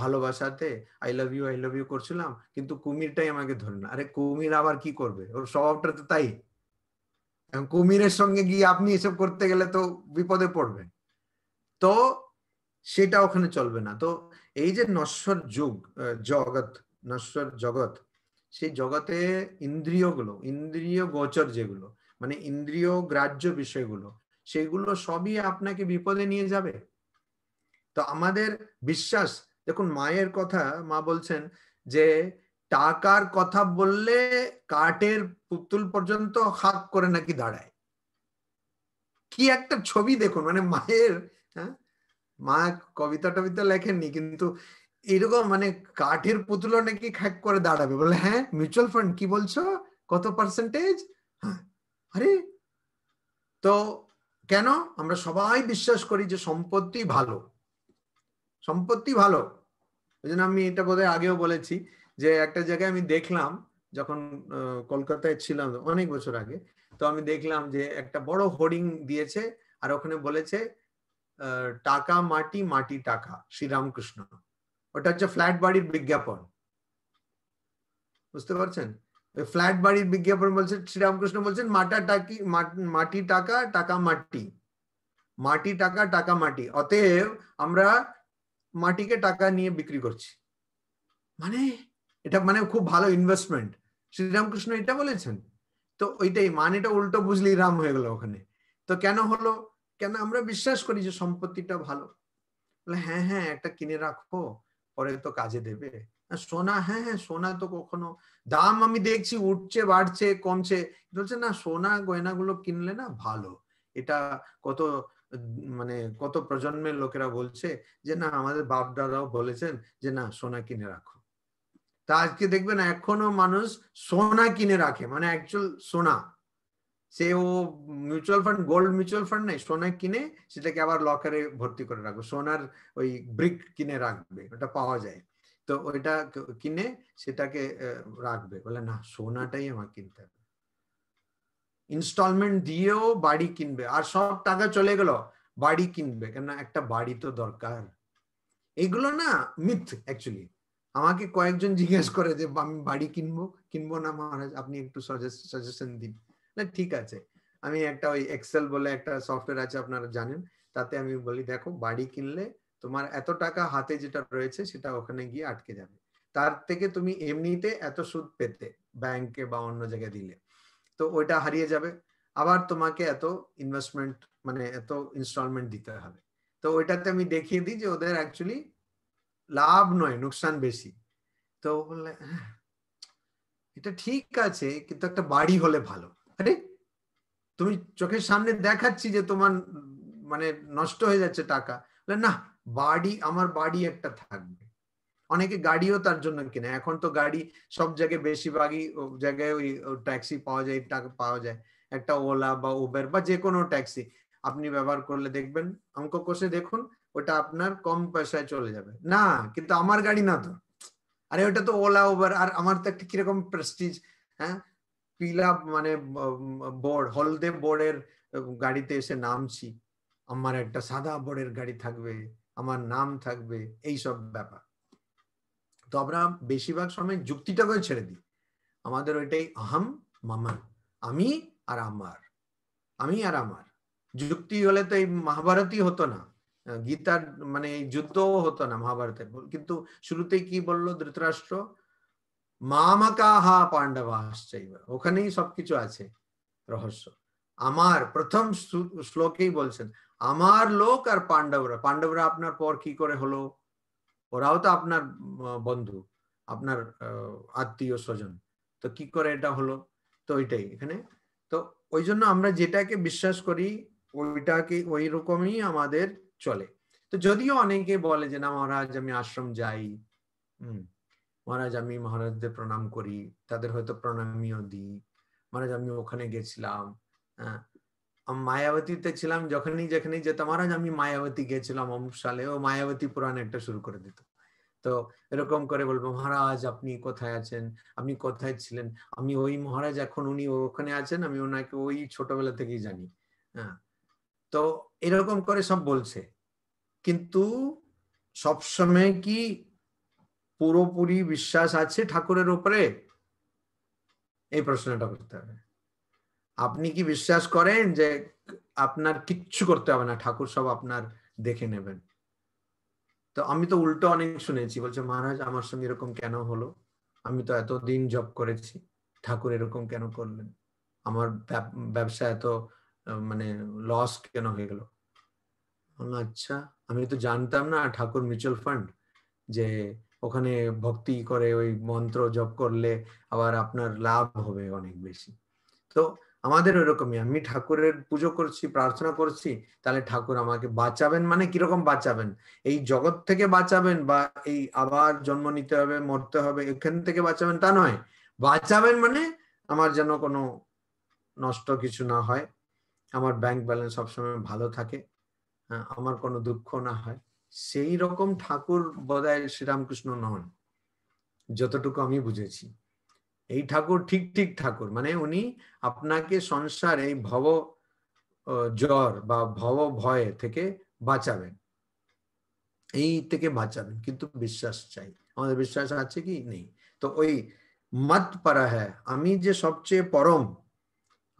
ভালোবাসাতে I love you I love you করছিলাম কিন্তু কুমিরটাই আমাকে ধরে না আরে কুমির আবার কি করবে ওর স্বভাবটা তো তাই কুমিরের সঙ্গে গিয়ে আপনি এসব করতে গেলে তো বিপদে পড়বেন তো সেটা ওখানে চলবে না তো এই যে নশ্বর যুগ জগৎ নশ্বর জগৎ সেই জগতে ইন্দ্রিয়গুলো ইন্দ্রিয় গোচর যেগুলো মানে ইন্দ্রিয় গ্রাহ্য বিষয়গুলো সেগুলো সবই আপনাকে বিপদে নিয়ে যাবে তো আমাদের বিশ্বাস দেখুন মায়ের কথা মা বলছেন যে টাকার কথা বললে কাঠের পুতুল পর্যন্ত হাক করে নাকি দাঁড়ায় কি একটা ছবি দেখুন মানে মায়ের হ্যাঁ মা কবিতা টবিতা লেখেননি কিন্তু এরকম মানে কাঠের পুতুল নাকি খ্যাক করে দাঁড়াবে বলে হ্যাঁ মিউচুয়াল ফান্ড কি বলছো কত পার্সেন্টেজ হ্যাঁ, আরে তো কেন আমরা সবাই বিশ্বাস করি যে সম্পত্তি ভালো সম্পত্তি ভালো ওই জন্য আমি এটা বোধহয় আগেও বলেছি যে একটা জায়গায় আমি দেখলাম যখন কলকাতায় ছিলাম অনেক বছর আগে তো আমি দেখলাম যে একটা বড় হোর্ডিং দিয়েছে আর ওখানে বলেছে টাকা মাটি মাটি টাকা শ্রীরামকৃষ্ণ ওটা হচ্ছে ফ্ল্যাট বাড়ির বিজ্ঞাপন বুঝতে পারছেন ফ্ল্যাট বাড়ির বিজ্ঞাপন বলছে শ্রীরামকৃষ্ণ বলছেন মাটা টাকি মাটি টাকা টাকা মাটি মাটি টাকা টাকা মাটি অতএব আমরা মাটিকে টাকা নিয়ে বিক্রি করছি মানে এটা মানে খুব ভালো ইনভেস্টমেন্ট শ্রীরামকৃষ্ণ এটা বলেছেন তো ওইটাই মানেটা উল্টো বুঝলি রাম হয়ে গেল ওখানে তো কেন হলো কেন আমরা বিশ্বাস করি যে সম্পত্তিটা ভালো হ্যাঁ হ্যাঁ একটা কিনে রাখো পরে তো কাজে দেবে সোনা হ্যাঁ হ্যাঁ সোনা তো কখনো দাম আমি দেখছি উঠছে বাড়ছে কমছে বলছে না সোনা গয়নাগুলো কিনলে না ভালো এটা কত মানে কত প্রজন্মের লোকেরা বলছে যে না আমাদের বাপ দাদাও বলেছেন যে না সোনা কিনে রাখো তা আজকে দেখবেন এখনো মানুষ সোনা কিনে রাখে মানে অ্যাকচুয়াল সোনা সে ও mutual fund gold mutual fund নাই সোনা কিনে সেটাকে আবার লকারে ভর্তি করে রাখবে সোনার ওই ব্রিক কিনে রাখবে ওটা পাওয়া যায় তো ওইটা কিনে সেটাকে রাখবে বলে না সোনাটাই আমার কিনতে হবে ইনস্টলমেন্ট দিয়েও বাড়ি কিনবে আর সব টাকা চলে গেল বাড়ি কিনবে কেন একটা বাড়ি তো দরকার এগুলো না মিথ অ্যাকচুয়ালি আমাকে কয়েকজন জিজ্ঞেস করে যে আমি বাড়ি কিনবো কিনবো না মহারাজ আপনি একটু সাজেশন দিন না ঠিক আছে আমি একটা ওই এক্সেল বলে একটা সফটওয়্যার আছে আপনারা জানেন তাতে আমি বলি দেখো বাড়ি কিনলে তোমার এত টাকা হাতে যেটা রয়েছে সেটা ওখানে গিয়ে আটকে যাবে তার থেকে তুমি এমনিতে এত সুদ পেতে ব্যাংকে বা অন্য জায়গায় দিলে তো ওইটা হারিয়ে যাবে আবার তোমাকে এত ইনভেস্টমেন্ট মানে এত ইনস্টলমেন্ট দিতে হবে তো ওইটাতে আমি দেখিয়ে দিই যে ওদের एक्चुअली লাভ নয় نقصان বেশি তো বলে এটা ঠিক আছে কিন্তু একটা বাড়ি হলে ভালো আরে তুমি চোখের সামনে দেখাচ্ছ যে তোমার মানে নষ্ট হয়ে যাচ্ছে টাকা বলে না বাড়ি আমার বাড়ি একটা থাকবে অনেকে গাড়িও তার জন্য কিনে এখন তো গাড়ি সব জায়গায় বেশি ভাগি ও জায়গায় ওই ট্যাক্সি পাওয়া যায় ট্যাক পাওয়া যায় একটা ওলা বা উবার বা যে কোনো ট্যাক্সি আপনি ব্যবহার করলে দেখবেন অঙ্ক কোষে দেখুন ওটা আপনার কম পয়সায় চলে যাবে না কিন্তু আমার গাড়ি না তো আরে ওটা তো ওলা উবার আর আমার তো একটা কি রকম প্রেস্টিজ হ্যাঁ पीला মানে বোর্ড হলদে বোর্ডের গাড়িতে এসে নামছি আমার একটা সাদা বোর্ডের গাড়ি থাকবে আমার নাম থাকবে এই সব ব্যাপার তো আমরা বেশিরভাগ সময় যুক্তিটাকে ছেড়ে দিই আমাদের ওইটাই আহম মামা আমি আর আমার আমি আর আমার যুক্তি হলে তো এই মহাভারতই হতো না গীতার মানে যুদ্ধ হতো না মহাভারতে কিন্তু শুরুতেই কি বললো ধৃতরাষ্ট্র মামাকাহা পাণ্ডবাশ্চৈব ওখানেই সবকিছু আছে রহস্য আমার প্রথম শ্লোকেই বলছেন আমার লোক আর পাণ্ডবরা পাণ্ডবরা আপনার পর কি করে হলো ওরাও তো আপনার বন্ধু আপনার আত্মীয় স্বজন তো কি করে এটা হলো তো ওইটাই এখানে তো ওই জন্য আমরা যেটাকে বিশ্বাস করি ওইটাকে ওই রকমই আমাদের চলে তো যদিও অনেকে বলে যে না মহারাজ আমি আশ্রম যাই হম মহারাজ আমি মহারাজদের প্রণাম করি তাদের হয়তো প্রণামীও দিই মহারাজ আমি ওখানে গেছিলাম হ্যাঁ মায়াবতীতে ছিলাম যখনই যেখানেই যেতাম আর আমি মায়াবতী গেছিলাম অমুক সালে ও মায়াবতী পুরাণ একটা শুরু করে দিত তো এরকম করে বলবো মহারাজ আপনি কোথায় আছেন আপনি কোথায় ছিলেন আমি ওই মহারাজ এখন উনি ওখানে আছেন আমি ওনাকে ওই ছোটবেলা থেকেই জানি হ্যাঁ তো এরকম করে সব বলছে কিন্তু সবসময় কি পুরোপুরি বিশ্বাস আছে ঠাকুরের উপরে এই প্রশ্নটা করতে হবে আপনি কি বিশ্বাস করেন যে আপনার কিচ্ছু করতে হবে না ঠাকুর সব আপনার দেখে নেবেন তো আমি তো উল্টো অনেক শুনেছি বলছে মহারাজ আমার সঙ্গে এরকম কেন হলো আমি তো এত দিন জব করেছি ঠাকুর এরকম কেন করলেন আমার ব্যবসা এত মানে লস কেন হয়ে গেল আচ্ছা আমি তো জানতাম না ঠাকুর মিউচুয়াল ফান্ড যে ওখানে ভক্তি করে ওই মন্ত্র জপ করলে আবার আপনার লাভ হবে অনেক বেশি তো আমাদের ওইরকমই আমি ঠাকুরের পুজো করছি প্রার্থনা করছি তাহলে ঠাকুর আমাকে বাঁচাবেন মানে কিরকম বাঁচাবেন এই জগৎ থেকে বাঁচাবেন বা এই আবার জন্ম নিতে হবে মরতে হবে এখান থেকে বাঁচাবেন তা নয় বাঁচাবেন মানে আমার যেন কোনো নষ্ট কিছু না হয় আমার ব্যাংক ব্যালেন্স সবসময় ভালো থাকে হ্যাঁ, আমার কোনো দুঃখ না হয় সেই রকম ঠাকুর বোধহয় শ্রীরামকৃষ্ণ নন যতটুকু আমি বুঝেছি এই ঠাকুর ঠিক ঠিক ঠাকুর মানে উনি আপনাকে সংসার এই ভব জ্বর বা ভব ভয় থেকে বাঁচাবেন এই থেকে বাঁচাবেন কিন্তু বিশ্বাস চাই আমাদের বিশ্বাস আছে কি নেই তো ওই মত পারা হ্যাঁ আমি যে সবচেয়ে পরম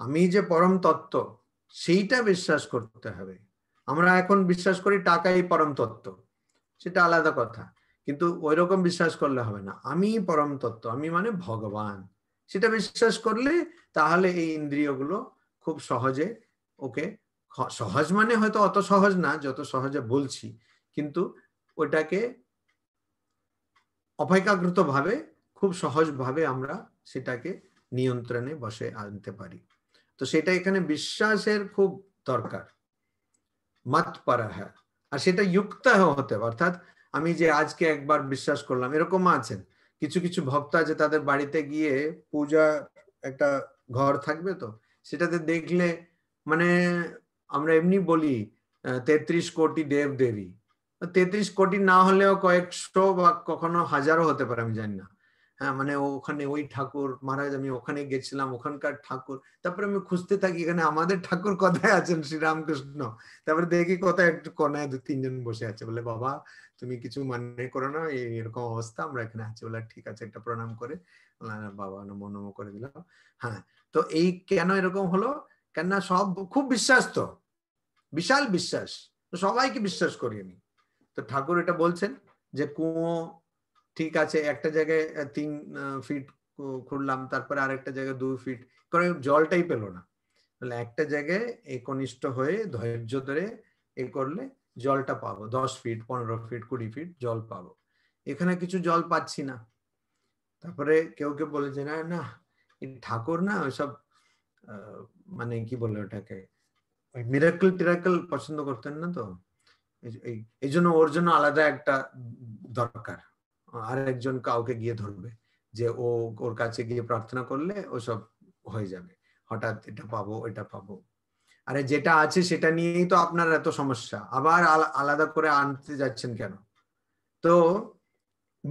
আমি যে পরম তত্ত্ব সেইটা বিশ্বাস করতে হবে আমরা এখন বিশ্বাস করি টাকাই পরম তত্ত্ব সেটা আলাদা কথা কিন্তু ওই রকম বিশ্বাস করলে হবে না আমি পরম তত্ত্ব আমি মানে ভগবান সেটা বিশ্বাস করলে তাহলে এই ইন্দ্রিয়গুলো খুব সহজে ওকে সহজ মানে হয়তো অত সহজ না যত সহজে বলছি কিন্তু ওটাকে ভাবে খুব সহজভাবে আমরা সেটাকে নিয়ন্ত্রণে বসে আনতে পারি তো সেটা এখানে বিশ্বাসের খুব দরকার মাত পারা হ্যাঁ আর সেটা যুক্ত হতে অর্থাৎ আমি যে আজকে একবার বিশ্বাস করলাম এরকম আছেন কিছু কিছু ভক্ত আছে তাদের বাড়িতে গিয়ে পূজা একটা ঘর থাকবে তো সেটাতে দেখলে মানে আমরা এমনি বলি তেত্রিশ কোটি দেব দেবী তেত্রিশ কোটি না হলেও কয়েকশো বা কখনো হাজারও হতে পারে আমি জানি না হ্যাঁ মানে ওখানে ওই ঠাকুর মহারাজ আমি ওখানে গেছিলাম ওখানকার ঠাকুর তারপরে আমি খুঁজতে থাকি এখানে আমাদের ঠাকুর কথায় আছেন শ্রীরামকৃষ্ণ তারপরে দেখি কোথায় একটু কনায় দু তিনজন বসে আছে বলে বাবা তুমি কিছু মানে করো না এরকম অবস্থা আমরা এখানে আছি বলে ঠিক আছে একটা প্রণাম করে হ্যাঁ, বাবা নমো নমো করে দিলাম হ্যাঁ তো এই কেন এরকম হলো কেননা সব খুব বিশ্বাস তো বিশাল বিশ্বাস সবাইকে বিশ্বাস করি আমি তো ঠাকুর এটা বলছেন যে কুয়ো ঠিক আছে একটা জায়গায় তিন ফিট খুঁড়লাম তারপরে আরেকটা জায়গায় দুই ফিট কারণ জলটাই পেলো না তাহলে একটা জায়গায় একনিষ্ঠ হয়ে ধৈর্য ধরে এ করলে জলটা পাবো দশ ফিট পনেরো ফিট কুড়ি ফিট জল পাবো এখানে কিছু জল পাচ্ছি না তারপরে কেউ কেউ বলে যে না না ঠাকুর না ওইসব মানে কি বলে ওটাকে ওই মিরাকল টিরাকল পছন্দ করতেন না তো এই জন্য ওর জন্য আলাদা একটা দরকার আর একজন কাউকে গিয়ে ধরবে যে ও ওর কাছে গিয়ে প্রার্থনা করলে ও সব হয়ে যাবে হঠাৎ এটা পাবো এটা পাবো আরে যেটা আছে সেটা নিয়েই তো আপনার এত সমস্যা আবার আলাদা করে আনতে যাচ্ছেন কেন তো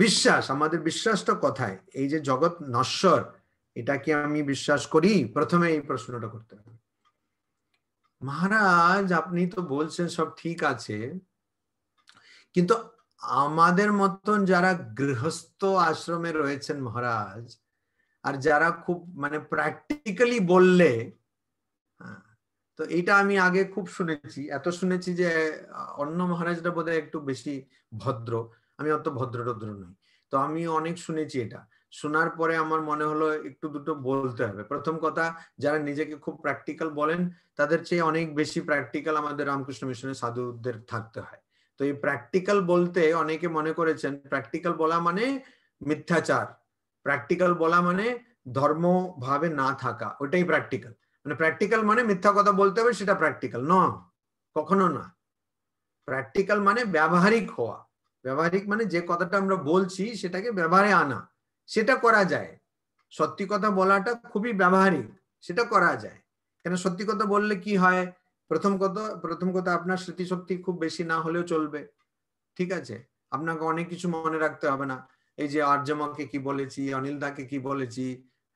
বিশ্বাস আমাদের বিশ্বাসটা কথায় এই যে জগৎ নশ্বর এটা কি আমি বিশ্বাস করি প্রথমে এই প্রশ্নটা করতে হবে মহারাজ আপনি তো বলছেন সব ঠিক আছে কিন্তু আমাদের মতন যারা গৃহস্থ আশ্রমে রয়েছেন মহারাজ আর যারা খুব মানে প্র্যাকটিক্যালি বললে হ্যাঁ, তো এটা আমি আগে খুব শুনেছি এত শুনেছি যে অন্য মহারাজরা বোধহয় একটু বেশি ভদ্র আমি অত ভদ্র নই তো আমি অনেক শুনেছি এটা শোনার পরে আমার মনে হলো একটু দুটো বলতে হবে প্রথম কথা যারা নিজেকে খুব প্র্যাকটিক্যাল বলেন তাদের চেয়ে অনেক বেশি প্র্যাকটিক্যাল আমাদের রামকৃষ্ণ মিশনের সাধুদের থাকতে হয় তো এই প্র্যাকটিক্যাল বলতে অনেকে মনে করেছেন প্র্যাকটিক্যাল বলা মানে মিথ্যাচার প্র্যাকটিক্যাল বলা মানে ধর্ম ভাবে না থাকা ওটাই প্র্যাকটিক্যাল মানে প্র্যাকটিক্যাল মানে মিথ্যা কথা বলতে হবে সেটা প্র্যাকটিক্যাল ন কখনো না প্র্যাকটিক্যাল মানে ব্যবহারিক হওয়া ব্যবহারিক মানে যে কথাটা আমরা বলছি সেটাকে ব্যবহারে আনা সেটা করা যায় সত্যি কথা বলাটা খুবই ব্যবহারিক সেটা করা যায় কেন সত্যি কথা বললে কি হয় প্রথম কথা প্রথম কথা আপনার স্মৃতিশক্তি খুব বেশি না হলেও চলবে ঠিক আছে আপনাকে অনেক কিছু মনে রাখতে হবে না এই যে আর্যমাকে কি বলেছি অনিল দাকে কি বলেছি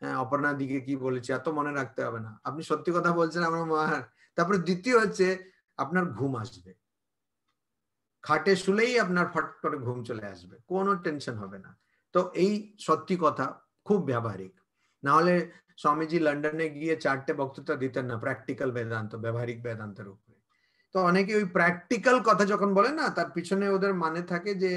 হ্যাঁ, অপর্ণা দিকে কি বলেছি এত মনে রাখতে হবে না আপনি সত্যি কথা বলছেন আমার তারপরে দ্বিতীয় হচ্ছে আপনার ঘুম আসবে খাটে শুলেই আপনার ফট করে ঘুম চলে আসবে কোনো টেনশন হবে না তো এই সত্যি কথা খুব ব্যবহারিক না হলে স্বামীজি লন্ডনে গিয়ে চারটে বক্তৃতা দিতেন না প্র্যাকটিক্যাল বেদান্ত ব্যবহারিক বেদান্তের উপরে তো অনেকে ওই প্র্যাকটিক্যাল কথা যখন বলে না তার পিছনে ওদের মানে থাকে যে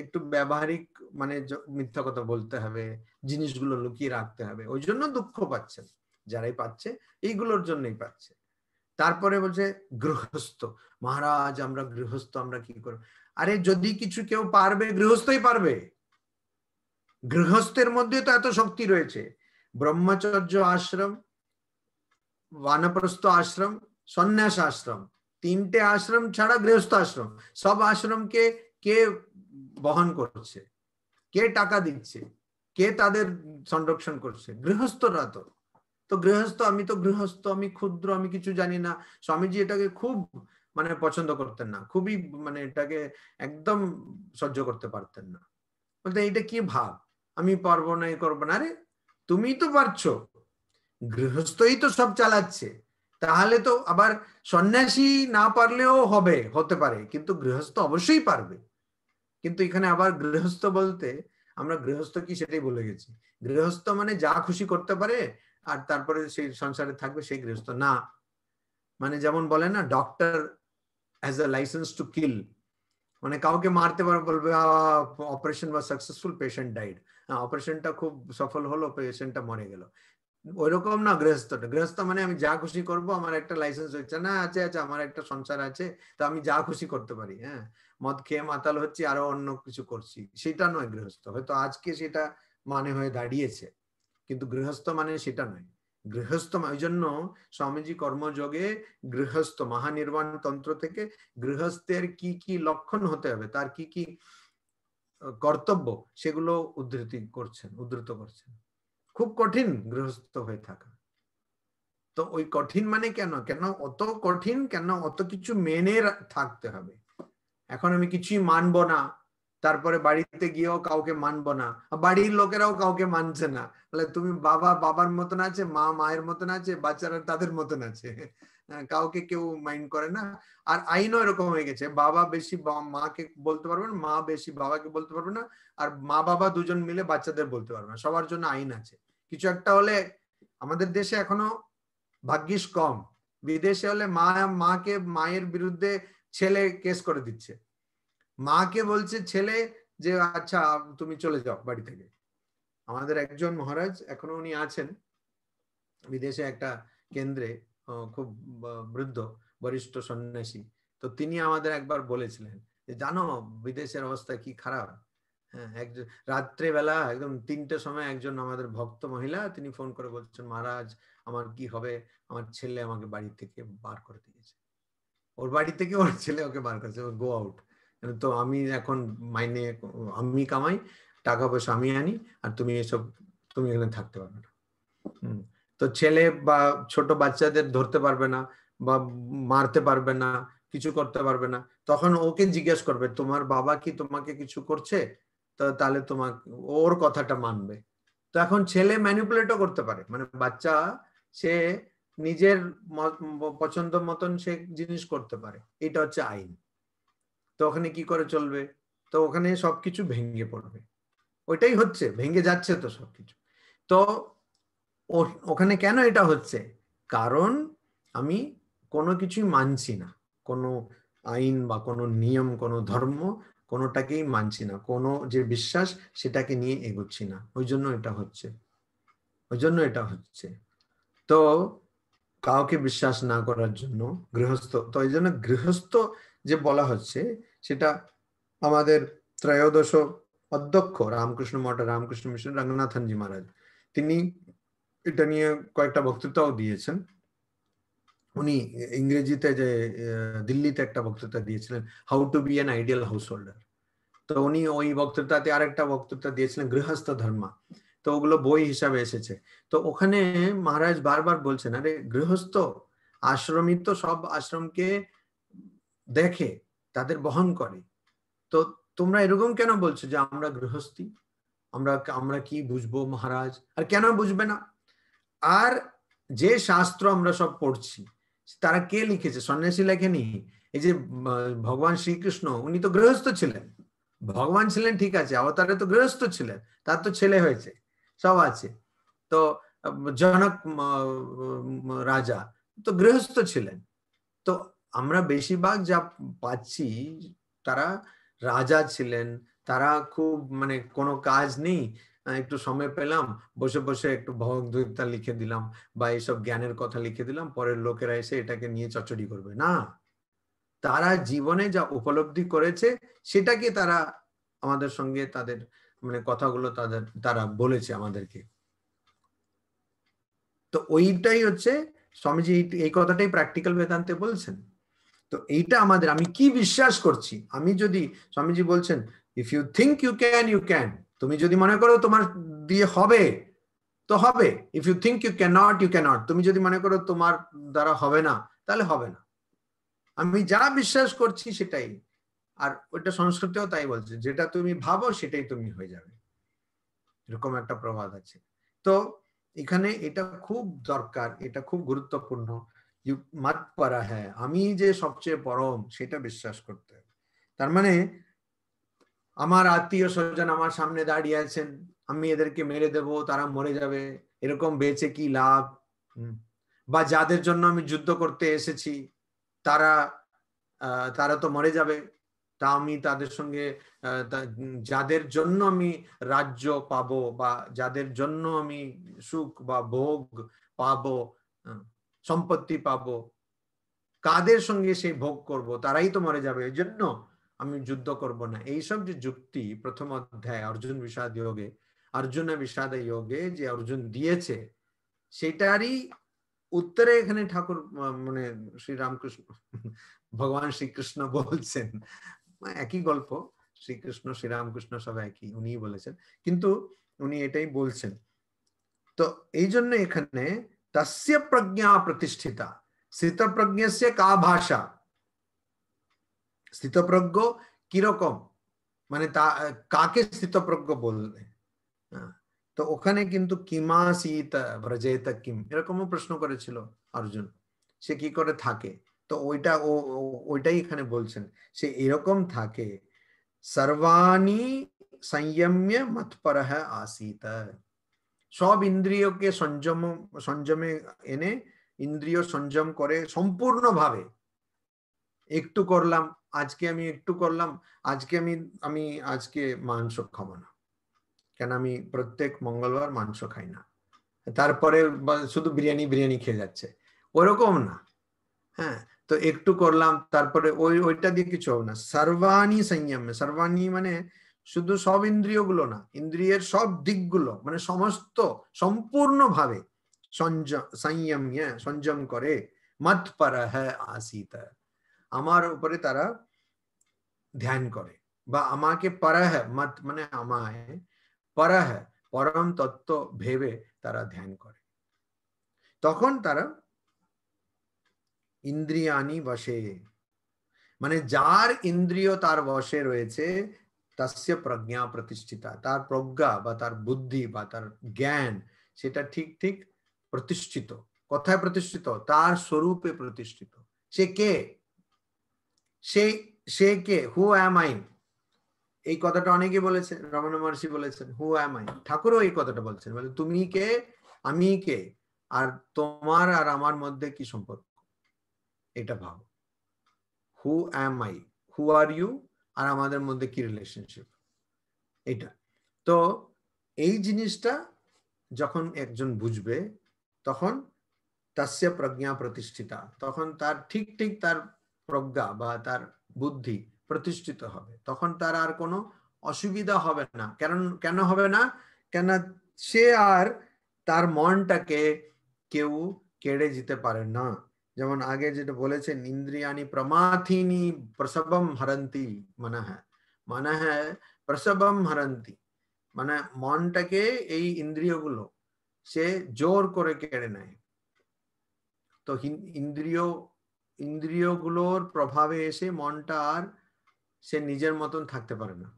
একটু ব্যবহারিক মানে মিথ্যা কথা বলতে হবে জিনিসগুলো লুকিয়ে রাখতে হবে ওই জন্য দুঃখ পাচ্ছেন যারাই পাচ্ছে এইগুলোর জন্যই পাচ্ছে তারপরে বলছে গৃহস্থ মহারাজ আমরা গৃহস্থ আমরা কি করব আরে যদি কিছু কেউ পারবে গৃহস্থই পারবে গৃহস্থের মধ্যে তো এত শক্তি রয়েছে ब्रह्मचर्य আশ্রম বানপ্রস্থ আশ্রম সন্ন্যাস আশ্রম তিনটে আশ্রম ছাড়া গৃহস্থ আশ্রম সব আশ্রমকে কে বহন করছে কে টাকা দিচ্ছে কে তাদের সংরক্ষণ করছে গৃহস্থরা তো তো গৃহস্থ আমি তো গৃহস্থ আমি ক্ষুদ্র আমি কিছু জানি না স্বামীজি এটাকে খুব মানে পছন্দ করতেন না খুবই মানে এটাকে একদম সহ্য করতে পারতেন না বলতে এটা কি ভাব আমি পারবো না এ করবো না রে তুমি তো পারছো গৃহস্থই তো সব চালাচ্ছে তাহলে তো আবার সন্ন্যাসী না পারলেও হবে হতে পারে কিন্তু গৃহস্থ অবশ্যই পারবে কিন্তু এখানে আবার গৃহস্থ বলতে আমরা গৃহস্থ কি সেটাই বলে গেছি গৃহস্থ মানে যা খুশি করতে পারে আর তারপরে সেই সংসারে থাকবে সেই গৃহস্থ না মানে যেমন বলে না doctor as a licence to kill মানে কাউকে মারতে পারবে বলবে অপারেশন বা সাকসেসফুল পেশেন্ট ডাইড অপারেশনটা হ্যাঁ, খুব সফল হলো পেশেন্টটা মরে গেল ওইরকম না গৃহস্থটা গৃহস্থ মানে আমি যা খুশি করব আমার একটা লাইসেন্স হচ্ছে না আছে আছে আমার একটা সংসার আছে তো আমি যা খুশি করতে পারি হ্যাঁ মদ খেয়ে মাতাল হচ্ছে আরো অন্য কিছু করছি সেটা নয় গৃহস্থ হয়তো আজকে সেটা মানে হয়ে দাঁড়িয়েছে কিন্তু গৃহস্থ মানে সেটা নয় গৃহস্থ মানে, ওই জন্য স্বামীজি কর্মযোগে গৃহস্থ মহানির্বাণ তন্ত্র থেকে গৃহস্থের কি কি লক্ষণ হতে হবে তার কি কি কর্তব্য সেগুলো উদ্ধৃতি করছেন উদ্ধৃত করছেন খুব কঠিন গৃহস্থ হয়ে থাকা তো ওই কঠিন মানে কেন কেন অত কঠিন কেন অত কিছু মেনে থাকতে হবে এখন আমি কিছুই মানবো না তারপরে বাড়িতে গিয়েও কাউকে মানবো না বাড়ির লোকেরাও কাউকে মানছে না তাহলে তুমি বাবা বাবার মতন আছে মা মায়ের মতন আছে বাচ্চারা তাদের মতন আছে হ্যাঁ, কাউকে কেউ মাইন্ড করে না আর আইনও এরকম হয়ে গেছে বাবা বেশি মাকে বলতে পারবে না মা বেশি বাবাকে বলতে পারবে না আর মা বাবা দুজন মিলে বাচ্চাদের বলতে পারবে না সবার জন্য আইন আছে কিছু একটা হলে আমাদের দেশে এখনো ভাগ্যিস কম বিদেশে হলে মা মাকে মায়ের বিরুদ্ধে ছেলে কেস করে দিচ্ছে মাকে বলছে ছেলে যে আচ্ছা তুমি চলে যাও বাড়ি থেকে আমাদের একজন মহারাজ এখনো উনি আছেন বিদেশে একটা কেন্দ্রে খুব বৃদ্ধ বরিষ্ঠ সন্ন্যাসী তো তিনি আমাদের একবার বলেছিলেন যে জানো বিদেশের অবস্থা কি খারাপ হ্যাঁ একজন রাত্রেবেলা একদম তিনটে সময় একজন আমাদের ভক্ত মহিলা তিনি ফোন করে বলছেন মহারাজ আমার কি হবে আমার ছেলে আমাকে বাড়ি থেকে বার করে দিয়েছে ওর বাড়ি থেকে ওর ছেলে ওকে বার করেছে গো আউট মানে তো আমি এখন মাইনে আমি কামাই টাকা পয়সা আমি আনি আর তুমি এসব তুমি এখানে থাকতে পারবে না তো ছেলে বা ছোট বাচ্চাদের ধরতে পারবে না বা মারতে পারবে না কিছু করতে পারবে না তখন ওকে জিজ্ঞেস করবে তোমার বাবা কি তোমাকে কিছু করছে তো তাহলে তোমাকে ওর কথাটা মানবে তো এখন ছেলে ম্যানিপুলেটও করতে পারে মানে বাচ্চা সে নিজের পছন্দ মতন সে জিনিস করতে পারে এটা হচ্ছে আইন তো ওখানে কি করে চলবে তো ওখানে সবকিছু ভেঙে পড়বে ওইটাই হচ্ছে ভেঙে যাচ্ছে তো সবকিছু তো ওখানে কেন এটা হচ্ছে কারণ আমি কোনো কিছুই মানছি না কোনো আইন বা কোনো নিয়ম কোনো ধর্ম কোনোটাকেই মানছি না কোনো যে বিশ্বাস সেটাকে নিয়ে এগোচ্ছি না ওই জন্য এটা হচ্ছে ওই জন্য এটা হচ্ছে তো কাউকে বিশ্বাস না করার জন্য গৃহস্থ তো এই জন্য গৃহস্থ যে বলা হচ্ছে সেটা আমাদের ত্রয়োদশ অধ্যক্ষ রামকৃষ্ণ মঠ রামকৃষ্ণ মিশন রঙ্গনাথনজি মহারাজ তিনি এটা নিয়ে কয়েকটা বক্তৃতাও দিয়েছেন উনি ইংরেজিতে যে দিল্লিতে একটা বক্তৃতা দিয়েছিলেন how to be an ideal house holder তো উনি ওই বক্তৃতাতে আরেকটা বক্তৃতা দিয়েছিলেন গৃহস্থ ধর্মা তো ওগুলো বই হিসাবে এসেছে তো ওখানে মহারাজ বারবার বলছেন আরে গৃহস্থ আশ্রমই তো সব আশ্রমকে দেখে তাদের বহন করে তো তোমরা এরকম কেন বলছো যে আমরা গৃহস্থী আমরা আমরা কি বুঝবো মহারাজ আর কেন বুঝবে না আর যে শাস্ত্র আমরা সব পড়ছি তারা কে লিখেছে সন্ন্যাসী লেখেনি এই যে ভগবান শ্রীকৃষ্ণ উনি তো গৃহস্থ ছিলেন ভগবান ছিলেন ঠিক আছে অবতারে তো গৃহস্থ ছিলেন তার তো ছেলে হয়েছে সব আছে তো জনক রাজা তো গৃহস্থ ছিলেন তো আমরা বেশিরভাগ যা পাচ্ছি তারা রাজা ছিলেন তারা খুব মানে কোনো কাজ নেই একটু সময় পেলাম বসে বসে একটু ভগদ্বৈতা লিখে দিলাম বা এইসব জ্ঞানের কথা লিখে দিলাম পরের লোকেরা এসে এটাকে নিয়ে চচড়ি করবে না তারা জীবনে যা উপলব্ধি করেছে সেটাকে তারা আমাদের সঙ্গে তাদের মানে কথাগুলো তাদের তারা বলেছে আমাদেরকে তো ওইটাই হচ্ছে স্বামীজি এই কথাটাই প্র্যাকটিক্যাল বেদান্তে বলছেন তো এইটা আমাদের আমি কি বিশ্বাস করছি আমি যদি স্বামীজি বলছেন if you think you can you can তুমি যদি মনে করো তোমার দিয়ে হবে তো হবে if you think you can't you can't তুমি যদি মনে করো তোমার দ্বারা হবে না তাহলে হবে না আমি যা বিশ্বাস করছি সেটাই আর ওইটা সংস্কৃতিও তাই বলছে যেটা তুমি ভাবো সেটাই তুমি হয়ে যাবে এরকম একটা প্রবাদ আছে তো এখানে এটা খুব দরকার এটা খুব গুরুত্বপূর্ণ মাত পারা হ্যাঁ আমি যে সবচেয়ে পরম সেটা বিশ্বাস করতে হবে তার মানে আমার আত্মীয় স্বজন আমার সামনে দাঁড়িয়ে আছেন আমি এদেরকে মেরে দেব তারা মরে যাবে এরকম বেঁচে কি লাভ বা যাদের জন্য আমি যুদ্ধ করতে এসেছি তারা তারা তো মরে যাবে তা আমি তাদের সঙ্গে যাদের জন্য আমি রাজ্য পাব বা যাদের জন্য আমি সুখ বা ভোগ পাব সম্পত্তি পাব কাদের সঙ্গে সেই ভোগ করব তারাই তো মরে যাবে এই জন্য মি যুদ্ধ করব না এই সব যে যুক্তি প্রথম অধ্যায়ে अर्जुन विषाद যগে Arjuna विषाद যগে যে अर्जुन দিয়েছে সেটাই উত্তরে এখানে ঠাকুর মানে শ্রী রামকৃষ্ণ ভগবান শ্রীকৃষ্ণ বহুতছেন একই গল্প শ্রীকৃষ্ণ শ্রী রামকৃষ্ণ সব একই উনি বলেছেন কিন্তু উনি এটাই বলছেন তো এইজন্য এখানে তস্য প্রজ্ঞা প্রতিষ্ঠিত শীত প্রজ্ঞस्य का भाषा স্থিতপ্রজ্ঞ কিরকম মানে তা কাকে স্থিতপ্রজ্ঞ বলবে তো ওখানে কিন্তু কিমা সীত ব্রজেতা কিম এরকমও প্রশ্ন করেছিল অর্জুন সে কি করে থাকে তো ওইটা ও ওইটাই এখানে বলছেন সে এরকম থাকে সর্বাণী সংযম্য মতপর আসিত সব ইন্দ্রিয়কে সংযম সংযমে এনে ইন্দ্রিয় সংযম করে সম্পূর্ণভাবে একটু করলাম আজকে আমি একটু করলাম আজকে আমি আমি আজকে মাংস খাবো না কেন আমি প্রত্যেক মঙ্গলবার মাংস খাই না তারপরে শুধু বিরিয়ানি বিরিয়ানি খেয়ে যাচ্ছে ওরকম না হ্যাঁ তো একটু করলাম তারপরে ওই ওইটা দিয়ে কিছু হবে না সর্বাণী সংযম সর্বাণী মানে শুধু সব ইন্দ্রিয়গুলো না ইন্দ্রিয়ের সব দিকগুলো মানে সমস্ত সম্পূর্ণভাবে সংযম সংযম হ্যাঁ, সংযম করে মত পর আসিত আমার উপরে তারা ধ্যান করে বা আমাকে পরাহ মত মানে আমায় পরাহ পরম তত্ত্ব ভেবে তারা ধ্যান করে তখন তারা ইন্দ্রিয়ানি বসে মানে যার ইন্দ্রিয় তার বসে রয়েছে তাস্য প্রজ্ঞা প্রতিষ্ঠিতা তার প্রজ্ঞা বা তার বুদ্ধি বা তার জ্ঞান সেটা ঠিক ঠিক প্রতিষ্ঠিত কথায় প্রতিষ্ঠিত তার স্বরূপে প্রতিষ্ঠিত সে কে সে সে কে হু অ্যাম আই এই কথাটা অনেকে বলেছেন রমণ মহর্ষি বলেছেন হু অ্যাম আই ঠাকুরও এই কথাটা বলছেন বলে তুমি কে আমি কে আর তোমার আর আমার মধ্যে কি সম্পর্ক এটা ভাবো হু am I who are you আর আমাদের মধ্যে কি রিলেশনশিপ এটা তো এই জিনিসটা যখন একজন বুঝবে তখন তাস্য প্রজ্ঞা প্রতিষ্ঠিতা তখন তার ঠিক ঠিক তার প্রবধা বাতার বুদ্ধি প্রতিষ্ঠিত হবে তখন তার আর কোনো অসুবিধা হবে না কারণ কেন হবে না কেননা সে আর তার মনটাকে কেউ কেড়ে নিতে পারে না যেমন আগে যেটা বলেছে ইন্দ্রিয়ানি প্রমাতিনি প্রসবম হরಂತಿ মনহ মনহ প্রসবম হরಂತಿ মানে মনটাকে এই ইন্দ্রিয়গুলো সে জোর করে কেড়ে নেয় তো ইন্দ্রিয় ইন্দ্রিয়গুলোর प्रभाবে এসে মনটা আর সে নিজের মতন থাকতে পারেনা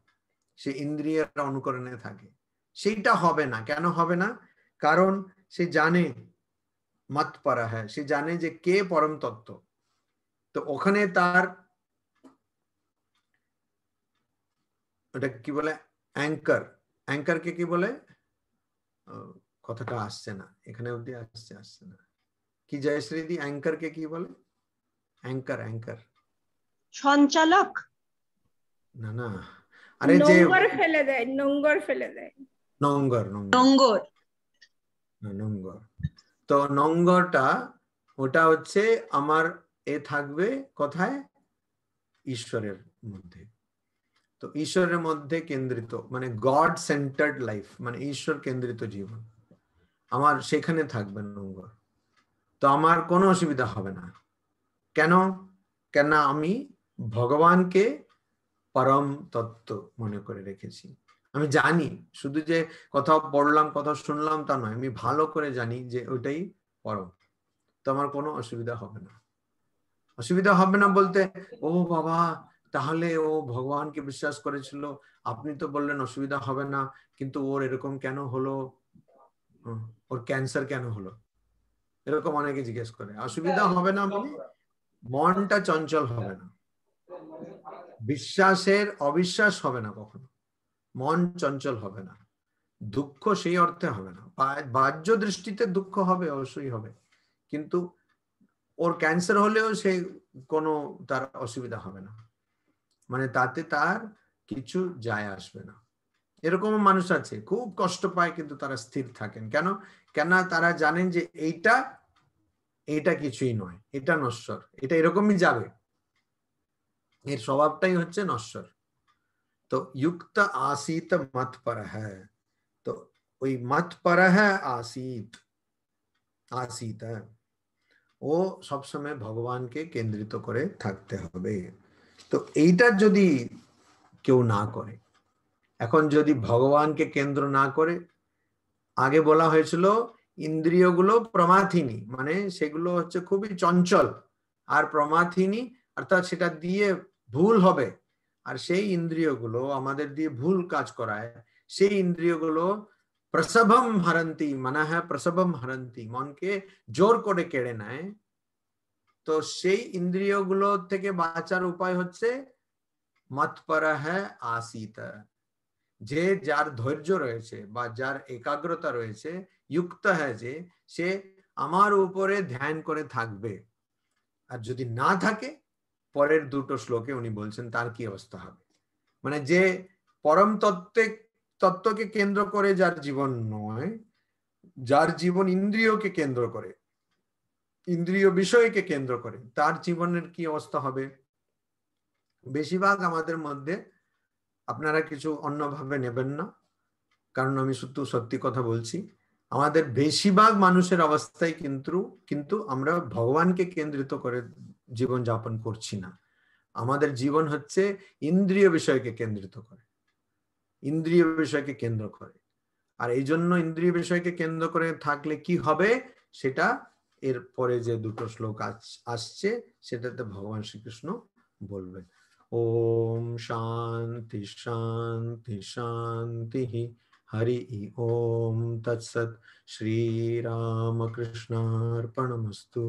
সে ইন্দ্রিয়ের অনুকরণে থাকে সেইটা হবে না কেন হবে না কারণ সে জানে মত পরহ সে জানে যে কে পরম তত্ত্ব তো ওখানে তার এটাকে কি বলে অ্যাঙ্কর অ্যাঙ্করকে কি বলে কথাটা আসছে না এখানেও দিয়ে আসছে আসছে না কি জয়শ্রীদি অ্যাঙ্করকে কি বলে অ্যাঙ্কার অ্যাঙ্কার সঞ্চালক না না আরে যে নোংর ফেলে দেয় নোংর ফেলে দেয় নোংর নোংর নোংর তো নোংরটা ওটা হচ্ছে আমার এ থাকবে কোথায় ঈশ্বরের মধ্যে তো ঈশ্বরের মধ্যে কেন্দ্রিত মানে গড সেন্টার্ড লাইফ মানে ঈশ্বর কেন্দ্রিত জীবন আমার সেখানে থাকবে নোংর তো আমার কোনো অসুবিধা হবে না কেন কেন আমি ভগবানকে পরম তত্ত্ব মনে করে রেখেছি আমি জানি শুধু যে কথা পড়লাম কথা শুনলাম তা নয় আমি ভালো করে জানি যে ওইটাই পরম তো আমার কোনো অসুবিধা হবে না অসুবিধা হবে না বলতে ও বাবা তাহলে ও ভগবানকে বিশ্বাস করেছিল আপনি তো বললেন অসুবিধা হবে না কিন্তু ওর এরকম কেন হলো ওর ক্যান্সার কেন হলো এরকম অনেকে জিজ্ঞেস করে অসুবিধা হবে না মানে মনটা চঞ্চল হবে না বিশ্বাসের অবিশ্বাস হবে না কখনো মন চঞ্চল হবে না দুঃখ সেই অর্থে হবে না বাহ্য দৃষ্টিতে দুঃখ হবে অবশ্যই হবে কিন্তু ওর ক্যান্সার হলেও সে কোনো তার অসুবিধা হবে না মানে তাতে তার কিছু যায় আসবে না এরকম মানুষ আছে খুব কষ্ট পায় কিন্তু তারা স্থির থাকেন কেন কেন তারা জানেন যে এইটা এটা কিছুই নয় এটা নশ্বর এটা এরকমই যাবে এর স্বভাবটাই হচ্ছে নশ্বর তো যুক্ত আসিত মত পর হ্যাঁ তো ওই মত পর হ্যাঁ আসিত আসিত ও সবসময় ভগবানকে কেন্দ্রিত করে থাকতে হবে তো এইটা যদি কেউ না করে এখন যদি ভগবানকে কেন্দ্র না করে আগে বলা হয়েছিল ইন্দ্রিয়গুলো প্রমাথিনি মানে সেগুলো হচ্ছে খুবই চঞ্চল আর প্রমাথিনি অর্থাৎ সেটা দিয়ে ভুল হবে আর সেই ইন্দ্রিয়গুলো আমাদের দিয়ে ভুল কাজ করায় সেই ইন্দ্রিয়গুলো প্রস범 হরಂತಿ মনহ প্রস범 হরಂತಿ মনকে জোর করে কেড়ে নেয় তো সেই ইন্দ্রিয়গুলো থেকে বাঁচার উপায় হচ্ছে মতপরহ আসীত যে যার ধৈর্য রয়েছে বা যার একাক্রতা রয়েছে যুক্ত হয় যে সে আমার উপরে ধ্যান করে থাকবে আর যদি না থাকে পরের দুটো শ্লোকে উনি বলছেন তার কি অবস্থা হবে মানে যে পরম তত্ত্বে তত্ত্বকে কেন্দ্র করে যার জীবন নয় যার জীবন ইন্দ্রিয়কে কেন্দ্র করে ইন্দ্রিয় বিষয়কে কেন্দ্র করে তার জীবনের কি অবস্থা হবে বেশিরভাগ আমাদের মধ্যে আপনারা কিছু অন্যভাবে নেবেন না কারণ আমি শুধু সত্যি কথা বলছি আমাদের বেশিরভাগ মানুষের অবস্থায় কিন্তু কিন্তু আমরা ভগবানকে কেন্দ্রিত করে জীবন যাপন করছি না আমাদের জীবন হচ্ছে ইন্দ্রিয় বিষয়কে কেন্দ্রিত করে ইন্দ্রিয় বিষয়কে কেন্দ্র করে আর এই জন্য ইন্দ্রিয় বিষয়কে কেন্দ্র করে থাকলে কি হবে সেটা এর পরে যে দুটো শ্লোক আসছে সেটাতে ভগবান শ্রীকৃষ্ণ বলবেন ওম শান্তি শান্তি শান্তি हरि ओम तत्सत श्रीरामकृष्णार्पणमस्तु